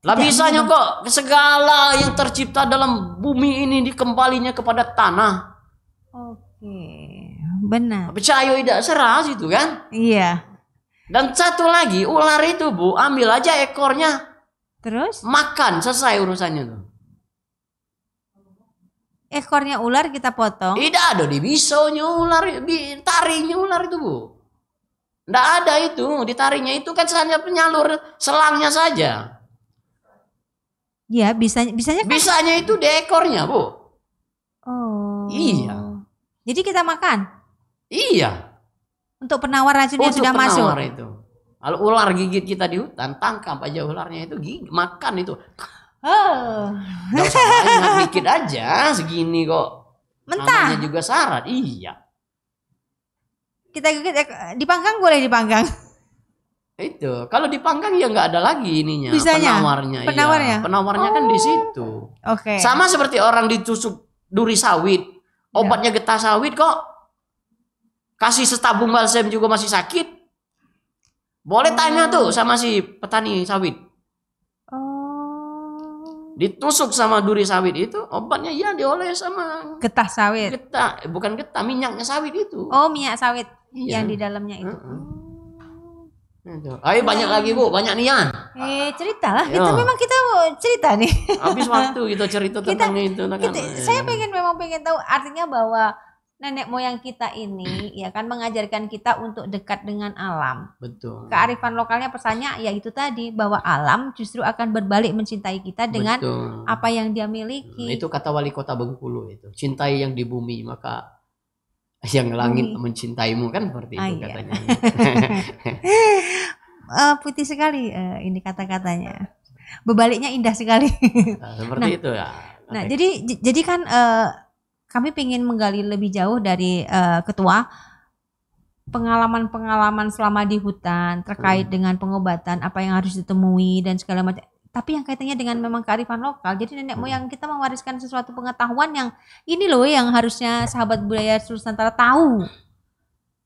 lah bisanya kok segala yang tercipta dalam bumi ini dikembalinya kepada tanah. Oke, benar. Percaya tidak seras itu kan? Iya. Dan satu lagi ular itu bu, ambil aja ekornya. Terus? Makan selesai urusannya tuh. Ekornya ular kita potong? Tidak ada di bisonya ular, di tarinya ular itu bu. Tidak ada itu, di tarinya itu kan hanya penyalur selangnya saja. Iya, bisa bisanya kan? Bisanya itu dekornya Bu. Oh. Iya. Jadi kita makan. Iya. Untuk penawar racunnya Untuk sudah penawar masuk. itu. Kalau ular gigit kita di hutan, tangkap aja ularnya itu, gigit, makan itu. Oh. Gak usah banyak, aja segini kok. Mentah. Namanya juga syarat, iya. Kita gigit, eh, dipanggang boleh dipanggang itu kalau dipanggang ya nggak ada lagi ininya Bisanya, penawarnya iya. penawarnya ya. penawarnya oh. kan di oh. situ okay. sama seperti orang ditusuk duri sawit iya. obatnya getah sawit kok kasih setabung balsem juga masih sakit boleh oh. tanya tuh oh. sama si petani sawit oh. ditusuk sama duri sawit itu obatnya ya dioles sama getah sawit getah eh, bukan getah minyaknya sawit itu oh minyak sawit iya. yang di dalamnya itu uh -uh. Gitu. Ayo banyak hmm. lagi bu, banyak nih ya. Eh ceritalah, ya. itu memang kita cerita nih. Habis waktu kita cerita tentang kita, itu. Nah, kita, kan? Saya iya. pengen memang pengen tahu artinya bahwa nenek moyang kita ini ya kan mengajarkan kita untuk dekat dengan alam. Betul. Kearifan lokalnya pesannya ya itu tadi bahwa alam justru akan berbalik mencintai kita dengan Betul. apa yang dia miliki. Nah, itu kata wali kota Bengkulu itu, cintai yang di bumi maka yang langit hmm. mencintaimu kan seperti itu ah, iya. katanya. uh, putih sekali uh, ini kata-katanya. Bebaliknya indah sekali. nah, seperti nah, itu ya. Okay. Nah, jadi jadi kan uh, kami ingin menggali lebih jauh dari uh, ketua pengalaman-pengalaman selama di hutan terkait hmm. dengan pengobatan apa yang harus ditemui dan segala macam tapi yang kaitannya dengan memang kearifan lokal. Jadi nenek hmm. moyang kita mewariskan sesuatu pengetahuan yang ini loh yang harusnya sahabat budaya Nusantara tahu.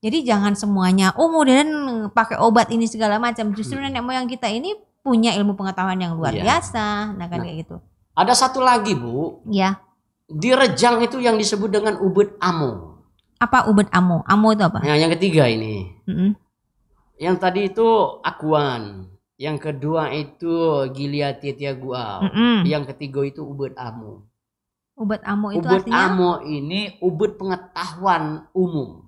Jadi jangan semuanya oh modern pakai obat ini segala macam. Justru hmm. nenek moyang kita ini punya ilmu pengetahuan yang luar ya. biasa, nah kan nah, kayak gitu. Ada satu lagi bu. Ya. Di Rejang itu yang disebut dengan ubud amo. Apa ubud amo? Amo itu apa? Nah, yang ketiga ini. Mm -hmm. Yang tadi itu akuan. Yang kedua itu Giliatitia guau. Mm hmm Yang ketiga itu ubud amu. Ubud amu itu ubud artinya? amu ini ubud pengetahuan umum.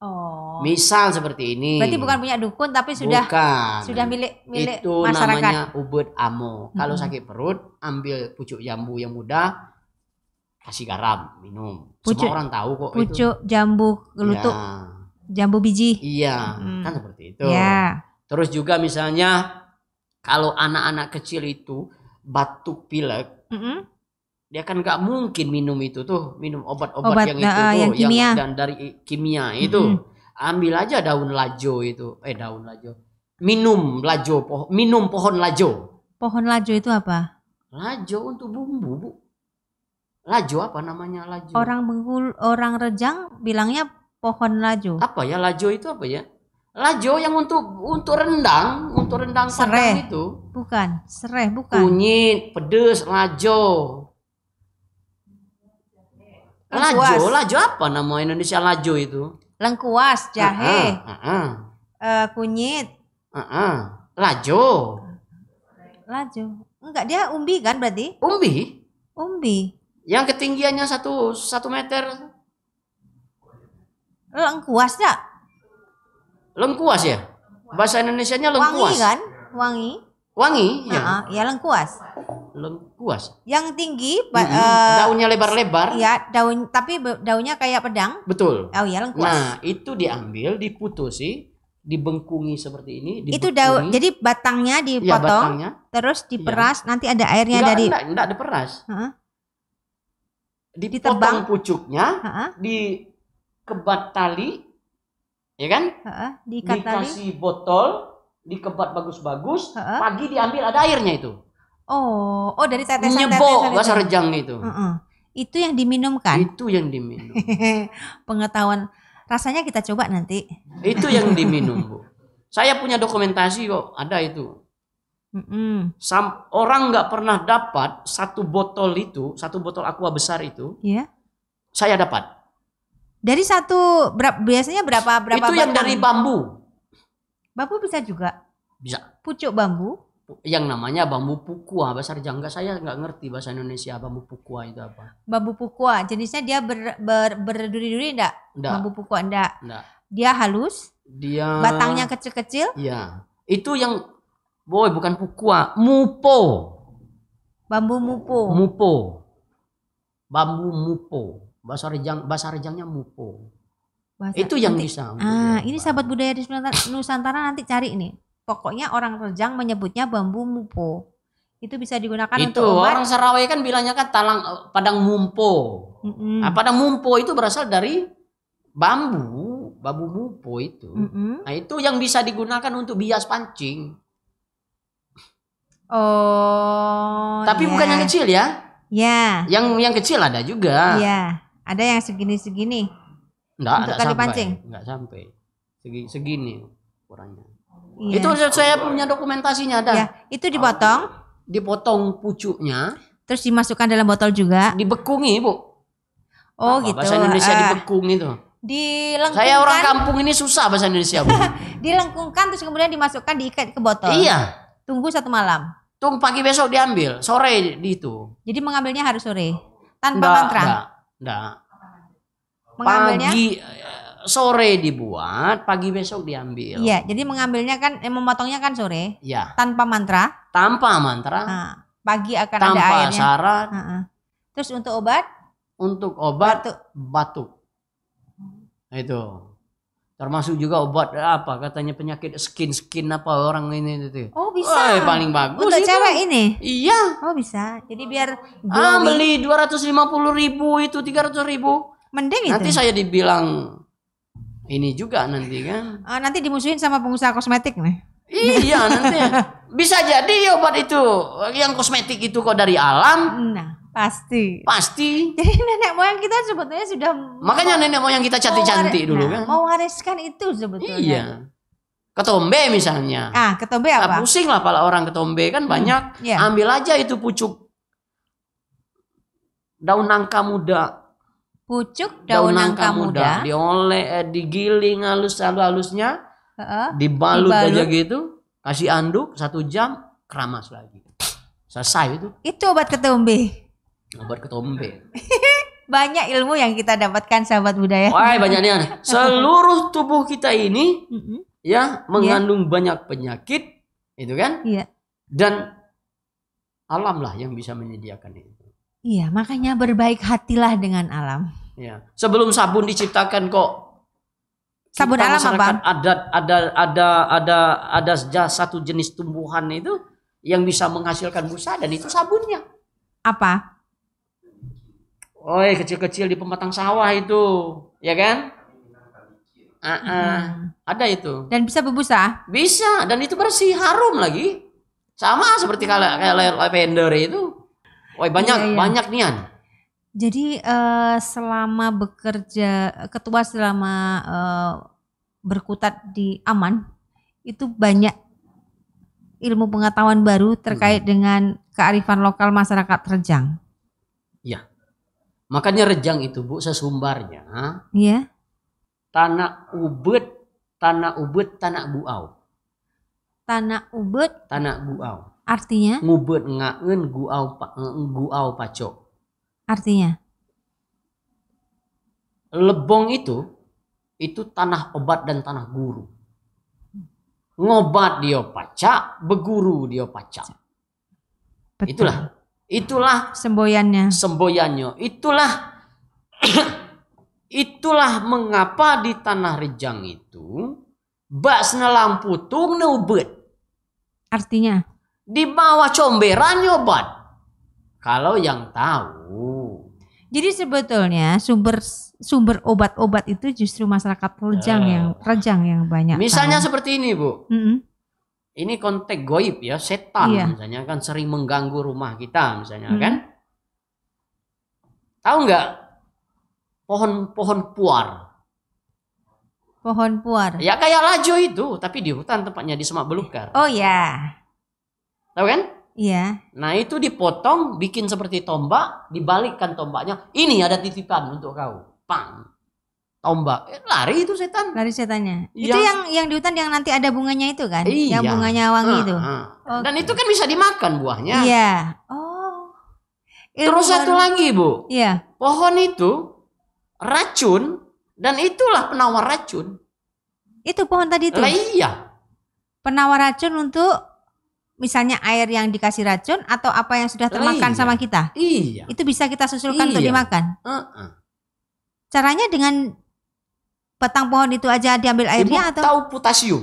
Oh. Misal seperti ini. Berarti bukan punya dukun tapi sudah bukan. sudah milik milik itu masyarakat. Itu namanya ubud amu. Kalau mm -hmm. sakit perut ambil pucuk jambu yang muda kasih garam minum. Pucuk, Semua orang tahu kok pucuk itu. jambu gelutuk. Iya. Ya. Jambu biji. Iya, mm -hmm. kan seperti itu. Iya. Terus juga misalnya kalau anak-anak kecil itu batuk pilek, mm -hmm. dia kan nggak mungkin minum itu tuh minum obat-obat yang itu nah, tuh yang, kimia. yang dan dari kimia itu mm -hmm. ambil aja daun lajo itu eh daun lajo minum lajo poh minum pohon lajo. Pohon lajo itu apa? Lajo untuk bumbu bu. Lajo apa namanya lajo? Orang Bengkulu, orang Rejang bilangnya pohon lajo. Apa ya lajo itu apa ya? Lajo yang untuk untuk rendang, untuk rendang sereh. itu. Bukan, sereh bukan. Kunyit, pedes, lajo. Lengkuas. Lajo, lajo apa nama Indonesia lajo itu? Lengkuas, jahe. Uh, uh, uh. Uh, kunyit. Uh, uh. Lajo. Lajo. Enggak, dia umbi kan berarti? Umbi? Umbi. Yang ketinggiannya satu, satu meter. Lengkuas enggak? Lengkuas ya? Bahasa Indonesia-nya lengkuas. Wangi kan? Wangi. Wangi? Ya. Uh ya lengkuas. Lengkuas. Yang tinggi. -hmm. uh, daunnya lebar-lebar. Ya daun, tapi daunnya kayak pedang. Betul. Oh ya lengkuas. Nah itu diambil, diputusi, dibengkungi seperti ini. Dibengkungi. Itu daun. Jadi batangnya dipotong. Ya, batangnya. Terus iya. diperas. Ya. Nanti ada airnya enggak, dari. Enggak, enggak diperas. Uh-huh. Dipotong Ditebang. pucuknya, uh-huh. dikebat tali, ya kan uh, dikasih botol dikebat bagus-bagus pagi diambil ada airnya itu oh oh dari tetesan nyebok nggak sarjang itu uh -uh. itu yang diminumkan itu yang diminum pengetahuan rasanya kita coba nanti itu yang diminum bu saya punya dokumentasi kok ada itu Mm -hmm. Sam, orang nggak pernah dapat satu botol itu, satu botol aqua besar itu. Iya. Yeah. Saya dapat. Dari satu berapa biasanya berapa berapa Itu yang dari bambu. Bambu bisa juga. Bisa. Pucuk bambu. Yang namanya bambu pukua besar Jangga saya nggak ngerti bahasa Indonesia bambu pukua itu apa. Bambu pukua jenisnya dia ber, ber, berduri-duri enggak? enggak? Bambu pukua enggak. enggak. Dia halus. Dia batangnya kecil-kecil. Iya. Itu yang boy bukan pukua, mupo. Bambu mupo. Mupo. Bambu mupo Bahasa rejang bahasa rejangnya mupo. Bahasa, itu yang nanti, bisa. Ah, ini sahabat budaya di Nusantara nanti cari ini Pokoknya orang rejang menyebutnya bambu mupo. Itu bisa digunakan itu, untuk orang Sarawai kan bilangnya kan talang eh, padang mupo Mm-hmm. Ah, padang mupo itu berasal dari bambu, bambu mupo itu. Mm-hmm. Nah, itu yang bisa digunakan untuk bias pancing. Oh. Tapi yeah. bukan iya. yang kecil ya. Ya. Yang yang kecil ada juga. ya ada yang segini-segini. Enggak, untuk kali sampai. pancing. Enggak sampai. Segini, segini ukurannya. Iya. Itu saya punya dokumentasinya ada. Ya, itu dipotong. Ah, dipotong pucuknya. Terus dimasukkan dalam botol juga. Dibekungi, Bu. Oh, Apa ah, gitu. Bahasa Indonesia uh, dibekung itu. Dilengkungkan. Saya orang kampung ini susah bahasa Indonesia, Bu. dilengkungkan terus kemudian dimasukkan diikat ke botol. Iya. Tunggu satu malam. Tunggu pagi besok diambil, sore di itu. Jadi mengambilnya harus sore. Tanpa mantra. Enggak, enggak mengambilnya pagi sore dibuat, pagi besok diambil. Iya, jadi mengambilnya kan eh, memotongnya kan sore. ya Tanpa mantra. Tanpa mantra. Nah, pagi akan tanpa ada airnya. Tanpa syarat. Uh -uh. Terus untuk obat? Untuk obat batuk. batuk. Itu. Termasuk juga obat eh, apa katanya penyakit skin-skin apa orang ini itu. Oh, bisa. Woy, paling bagus Untuk itu. cewek ini. Iya. Oh, bisa. Jadi biar ah, dua Ah, beli puluh ribu itu tiga ratus ribu Mending itu. Nanti saya dibilang ini juga nanti kan. Uh, nanti dimusuhin sama pengusaha kosmetik nih. Iya nanti. Bisa jadi obat itu yang kosmetik itu kok dari alam. Nah. Pasti. Pasti. Jadi nenek moyang kita sebetulnya sudah Makanya mau, nenek moyang kita cantik-cantik dulu nah, kan. wariskan itu sebetulnya. Iya. Ketombe misalnya. Ah, ketombe apa? Nah, pusing lah kalau orang ketombe kan hmm, banyak. yeah. Ambil aja itu pucuk daun nangka muda pucuk daun, nangka, muda, muda dioleh eh, digiling halus halus halusnya uh, dibalut, dibalut aja gitu kasih anduk satu jam keramas lagi selesai itu itu obat ketombe obat ketombe banyak ilmu yang kita dapatkan sahabat budaya wah banyak nih seluruh tubuh kita ini ya iya. mengandung yeah. banyak penyakit itu kan yeah. dan alam lah yang bisa menyediakan itu Iya, makanya berbaik hatilah dengan alam. Ya. Sebelum sabun diciptakan kok sabun alam apa? Ada ada ada ada ada satu jenis tumbuhan itu yang bisa menghasilkan busa dan itu sabunnya. Apa? Oh, kecil-kecil di pematang sawah itu, ya kan? Uh -uh. Hmm. Ada itu. Dan bisa berbusa? Bisa, dan itu bersih, harum lagi. Sama seperti kalau lavender itu. Woi, banyak iya, iya. banyak nian. Jadi uh, selama bekerja ketua selama, uh, berkutat di aman itu banyak ilmu pengetahuan baru terkait hmm. dengan kearifan lokal masyarakat Rejang? Ya, Makanya Rejang itu Bu sesumbarnya Iya. tanah ubed, tanah ubed, tanah buau. Tanah Ubud Tanah buau. artinya? Ngubeud ngaeun guau guau pacok. Artinya? Lebong itu itu tanah obat dan tanah guru. Ngobat dia pacak, beguru dia pacak. Betul. Itulah itulah semboyannya. Semboyannya. Itulah itulah mengapa di tanah Rejang itu bak lampu putung neubet Artinya di bawah comberan nyobat Kalau yang tahu jadi sebetulnya sumber sumber obat-obat itu justru masyarakat rejang nah. Ya. yang rejang yang banyak. Misalnya tahu. seperti ini, Bu. Mm -hmm. Ini konteks goib ya, setan iya. misalnya kan sering mengganggu rumah kita misalnya mm. kan. Tahu nggak pohon-pohon puar? Pohon puar. Ya kayak lajo itu, tapi di hutan tempatnya di semak belukar. Oh ya. Tahu kan? Iya. Nah itu dipotong, bikin seperti tombak, dibalikkan tombaknya. Ini ada titipan untuk kau. Pang. Tombak. Eh, lari itu setan. Lari setannya. Ya. itu iya. yang yang di hutan yang nanti ada bunganya itu kan? Iya. Yang bunganya wangi uh, itu. Uh. Ah. Okay. Dan itu kan bisa dimakan buahnya. Iya. Oh. Terus satu lagi bu. Iya. Pohon itu racun dan itulah penawar racun. Itu pohon tadi itu. Lah iya. Penawar racun untuk misalnya air yang dikasih racun atau apa yang sudah termakan iya. sama kita. Iya. Itu bisa kita susulkan iya. untuk dimakan. Uh -uh. Caranya dengan batang pohon itu aja diambil airnya atau tahu potasium?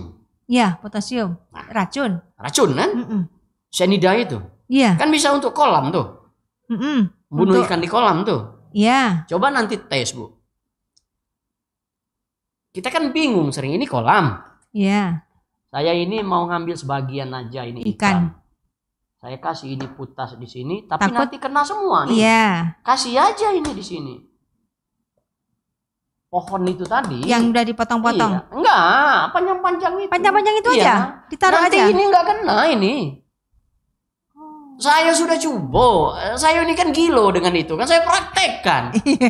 Ya, potasium. Nah, racun. Racun kan? Mm -mm. Senida itu. Iya. Kan bisa untuk kolam tuh. Mm -mm. Bunuh untuk... ikan di kolam tuh. Iya. Coba nanti tes, Bu. Kita kan bingung sering ini kolam. Iya. Saya ini mau ngambil sebagian aja ini ikan. ikan. Saya kasih ini putas di sini, tapi Takut. nanti kena semua nih. Iya. Kasih aja ini di sini. Pohon itu tadi. Yang udah dipotong-potong. Iya. Enggak, panjang-panjang itu. Panjang-panjang itu iya. aja. Ditaruh nanti aja. ini enggak kena ini. Saya sudah coba. Saya ini kan gilo dengan itu. Kan saya praktekkan. Iya.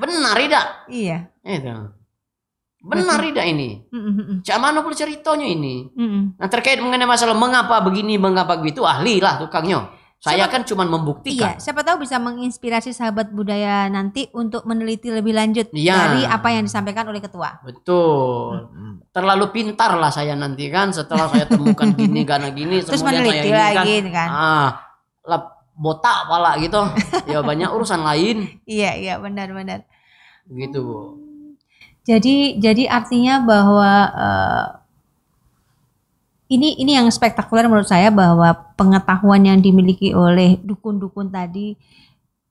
Benar tidak? Iya. Itu. Benar tidak ini? Cak mana pula ceritanya ini? Nah terkait mengenai masalah mengapa begini, mengapa begitu, ahli lah tukangnya. Saya siapa, kan cuma membuktikan. Iya, siapa tahu bisa menginspirasi sahabat budaya nanti untuk meneliti lebih lanjut ya. dari apa yang disampaikan oleh ketua. Betul. Hmm. Terlalu pintar lah saya nanti kan setelah saya temukan gini karena gini terus meneliti saya kan. lagi kan. kan. Ah, lap, botak pala gitu. ya banyak urusan lain. Iya, iya benar benar. Gitu, Bu. Jadi jadi artinya bahwa uh, ini ini yang spektakuler menurut saya bahwa pengetahuan yang dimiliki oleh dukun-dukun tadi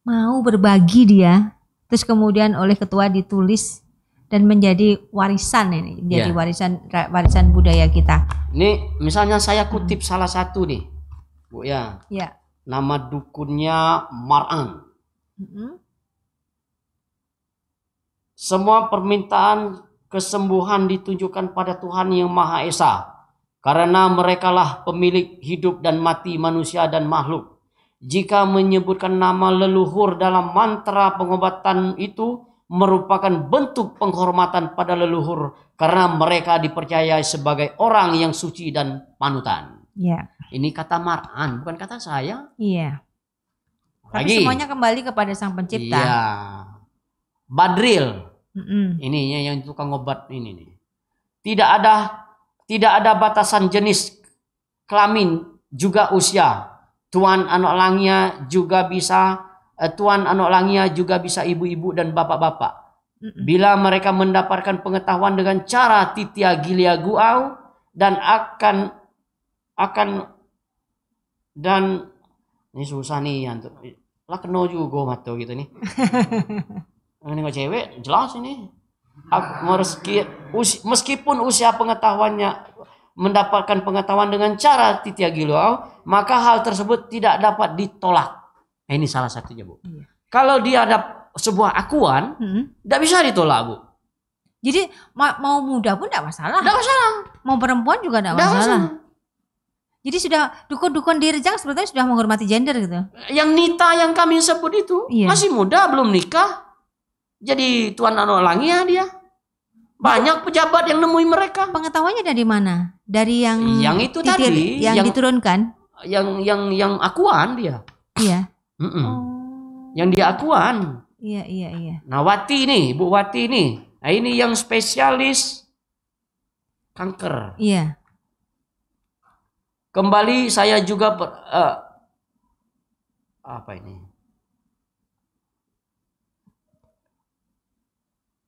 mau berbagi dia, terus kemudian oleh ketua ditulis dan menjadi warisan ini, jadi yeah. warisan warisan budaya kita. Ini misalnya saya kutip hmm. salah satu nih, Bu ya. Yeah. Nama dukunnya Mar'an. Mm -hmm. Semua permintaan kesembuhan ditunjukkan pada Tuhan yang Maha Esa. Karena merekalah pemilik hidup dan mati manusia dan makhluk. Jika menyebutkan nama leluhur dalam mantra pengobatan itu merupakan bentuk penghormatan pada leluhur karena mereka dipercaya sebagai orang yang suci dan panutan. Ya. Ini kata Mar'an, bukan kata saya. Iya. Lagi. Tapi semuanya kembali kepada Sang Pencipta. Iya. Badril Mm-hmm. Ininya yang tukang obat ini nih. Tidak ada tidak ada batasan jenis kelamin juga usia. Tuan anak Langia juga bisa eh, tuan anak Langia juga bisa ibu-ibu dan bapak-bapak. Mm-hmm. Bila mereka mendapatkan pengetahuan dengan cara titia gilia guau dan akan akan dan ini susah nih antuk. lakno juga gitu nih. ini cewek jelas ini meskipun usia pengetahuannya mendapatkan pengetahuan dengan cara titia gilau, maka hal tersebut tidak dapat ditolak. Nah, ini salah satunya bu. Iya. Kalau dia ada sebuah akuan, hmm. tidak hmm. bisa ditolak bu. Jadi mau muda pun tidak masalah. Tidak masalah. Mau perempuan juga tidak masalah. masalah. Jadi sudah dukun-dukun dirjang sebetulnya sudah menghormati gender gitu. Yang nita yang kami sebut itu iya. masih muda belum nikah jadi Tuan Anu Langia ya dia. Banyak pejabat yang nemuin mereka. Pengetahuannya dari mana? Dari yang yang itu titir, tadi yang, yang diturunkan. Yang yang yang akuan dia. Iya. Mm -mm. Oh. Yang dia akuan. Iya iya iya. Nah Wati nih, Bu Wati nih. Nah ini yang spesialis kanker. Iya. Kembali saya juga uh, apa ini?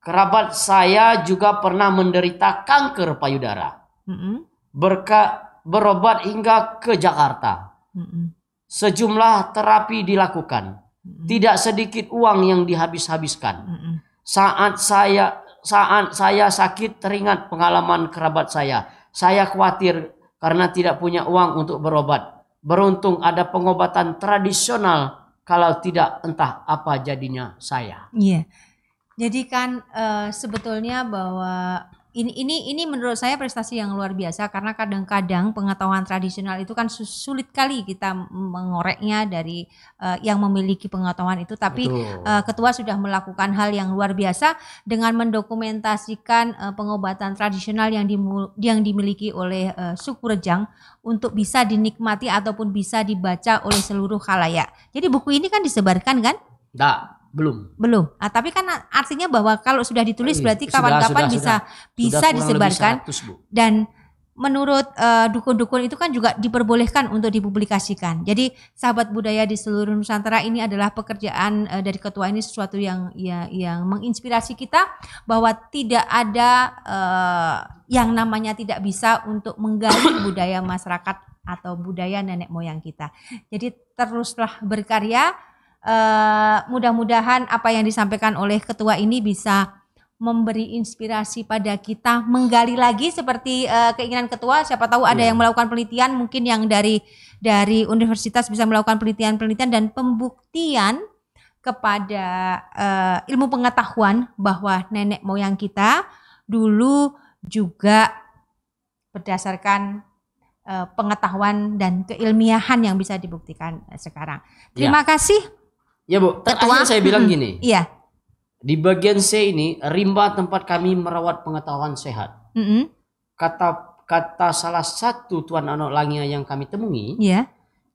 Kerabat saya juga pernah menderita kanker payudara. Berka, berobat hingga ke Jakarta. Sejumlah terapi dilakukan. Tidak sedikit uang yang dihabis-habiskan. Saat saya saat saya sakit teringat pengalaman kerabat saya. Saya khawatir karena tidak punya uang untuk berobat. Beruntung ada pengobatan tradisional kalau tidak entah apa jadinya saya. Iya. Yeah jadi kan uh, sebetulnya bahwa ini ini ini menurut saya prestasi yang luar biasa karena kadang-kadang pengetahuan tradisional itu kan sulit kali kita mengoreknya dari uh, yang memiliki pengetahuan itu tapi uh, ketua sudah melakukan hal yang luar biasa dengan mendokumentasikan uh, pengobatan tradisional yang di yang dimiliki oleh uh, suku Rejang untuk bisa dinikmati ataupun bisa dibaca oleh seluruh khalayak. Jadi buku ini kan disebarkan kan? Tidak. Belum. Belum. Nah, tapi kan artinya bahwa kalau sudah ditulis iya, berarti kawan-kawan bisa sudah. bisa sudah disebarkan 100, dan menurut dukun eh, dukun-dukun itu kan juga diperbolehkan untuk dipublikasikan. Jadi sahabat budaya di seluruh Nusantara ini adalah pekerjaan uh, dari ketua ini sesuatu yang ya, yang menginspirasi kita bahwa tidak ada uh, yang namanya tidak bisa untuk menggali budaya masyarakat atau budaya nenek moyang kita. Jadi teruslah berkarya uh, mudah-mudahan apa yang disampaikan oleh ketua ini bisa memberi inspirasi pada kita menggali lagi seperti uh, keinginan ketua siapa tahu ada iya. yang melakukan penelitian mungkin yang dari dari universitas bisa melakukan penelitian-penelitian dan pembuktian kepada uh, ilmu pengetahuan bahwa nenek moyang kita dulu juga berdasarkan uh, pengetahuan dan keilmiahan yang bisa dibuktikan sekarang. Iya. Terima ya. kasih Ya Bu, terakhir saya bilang hmm. gini. Iya. Di bagian C ini rimba tempat kami merawat pengetahuan sehat. Mm -hmm. Kata kata salah satu tuan anak langia yang kami temui. Yeah.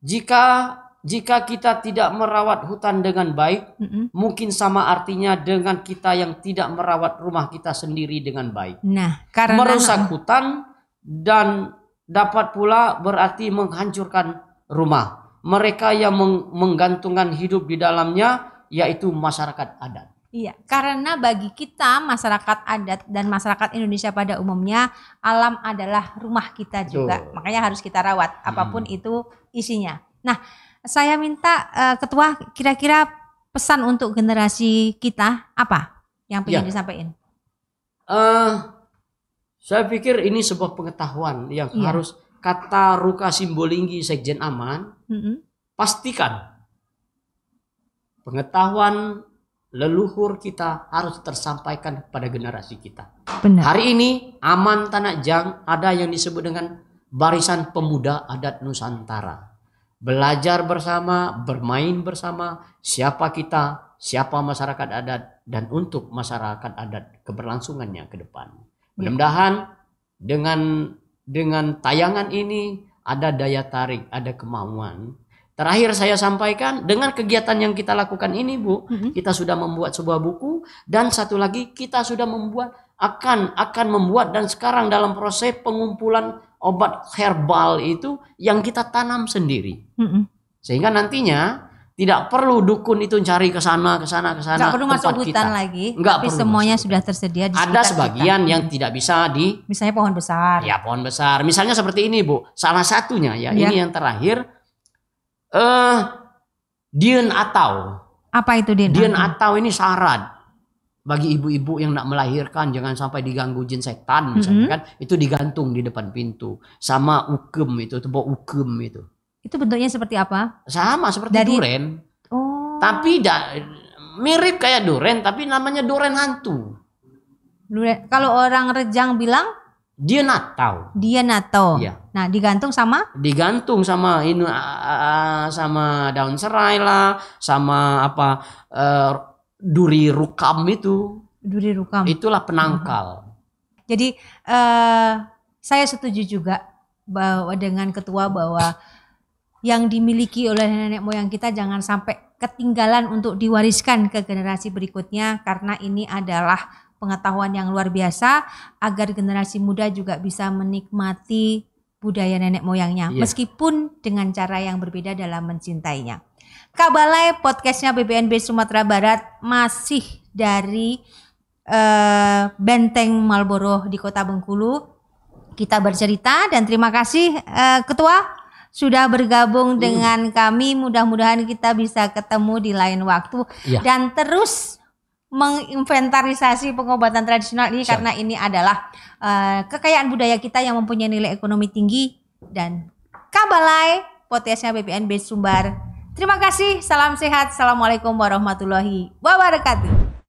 Jika jika kita tidak merawat hutan dengan baik, mm -hmm. mungkin sama artinya dengan kita yang tidak merawat rumah kita sendiri dengan baik. Nah, karena merusak hutan dan dapat pula berarti menghancurkan rumah mereka yang menggantungkan hidup di dalamnya yaitu masyarakat adat. Iya, karena bagi kita masyarakat adat dan masyarakat Indonesia pada umumnya alam adalah rumah kita juga. Tuh. Makanya harus kita rawat hmm. apapun hmm. itu isinya. Nah, saya minta uh, ketua kira-kira pesan untuk generasi kita apa yang ingin ya. disampaikan? Uh, saya pikir ini sebuah pengetahuan yang iya. harus kata Ruka Simbolinggi Sekjen Aman, mm-hmm. pastikan pengetahuan leluhur kita harus tersampaikan kepada generasi kita. Benar. Hari ini Aman Tanah Jang ada yang disebut dengan Barisan Pemuda Adat Nusantara. Belajar bersama, bermain bersama, siapa kita, siapa masyarakat adat, dan untuk masyarakat adat keberlangsungannya ke depan. Ya. Mudah-mudahan dengan dengan tayangan ini ada daya tarik, ada kemauan. Terakhir saya sampaikan dengan kegiatan yang kita lakukan ini, Bu, mm-hmm. kita sudah membuat sebuah buku dan satu lagi kita sudah membuat akan akan membuat dan sekarang dalam proses pengumpulan obat herbal itu yang kita tanam sendiri. Mm-hmm. Sehingga nantinya tidak perlu dukun itu cari ke sana, ke sana, ke sana. perlu masuk hutan kita. lagi. Enggak tapi perlu semuanya masuk. sudah tersedia di Ada sebagian kita. yang tidak bisa di misalnya pohon besar. Ya, pohon besar. Misalnya seperti ini, Bu. Salah satunya ya, ya. ini yang terakhir eh uh, dien atau. Apa itu dien? Dien atau, atau ini syarat bagi ibu-ibu yang nak melahirkan jangan sampai diganggu jin setan misalnya mm -hmm. kan itu digantung di depan pintu sama ukem itu itu ukem itu itu bentuknya seperti apa? Sama seperti Dari... duren. Oh. Tapi da, mirip kayak duren tapi namanya duren hantu. Duren. Kalau orang Rejang bilang dia natau. Dia natau. Iya. Nah, digantung sama? Digantung sama ini uh, sama daun serai lah, sama apa uh, duri rukam itu. Duri rukam. Itulah penangkal. Mhm. Jadi uh, saya setuju juga bahwa dengan ketua bahwa yang dimiliki oleh nenek moyang kita jangan sampai ketinggalan untuk diwariskan ke generasi berikutnya karena ini adalah pengetahuan yang luar biasa agar generasi muda juga bisa menikmati budaya nenek moyangnya yeah. meskipun dengan cara yang berbeda dalam mencintainya. Kabalai podcastnya BPNB Sumatera Barat masih dari uh, Benteng Malboro di Kota Bengkulu. Kita bercerita dan terima kasih uh, Ketua sudah bergabung hmm. dengan kami. Mudah-mudahan kita bisa ketemu di lain waktu ya. dan terus menginventarisasi pengobatan tradisional ini Siap. karena ini adalah uh, kekayaan budaya kita yang mempunyai nilai ekonomi tinggi dan Kabalai potensial BPNB Sumbar. Terima kasih, salam sehat, assalamualaikum warahmatullahi wabarakatuh.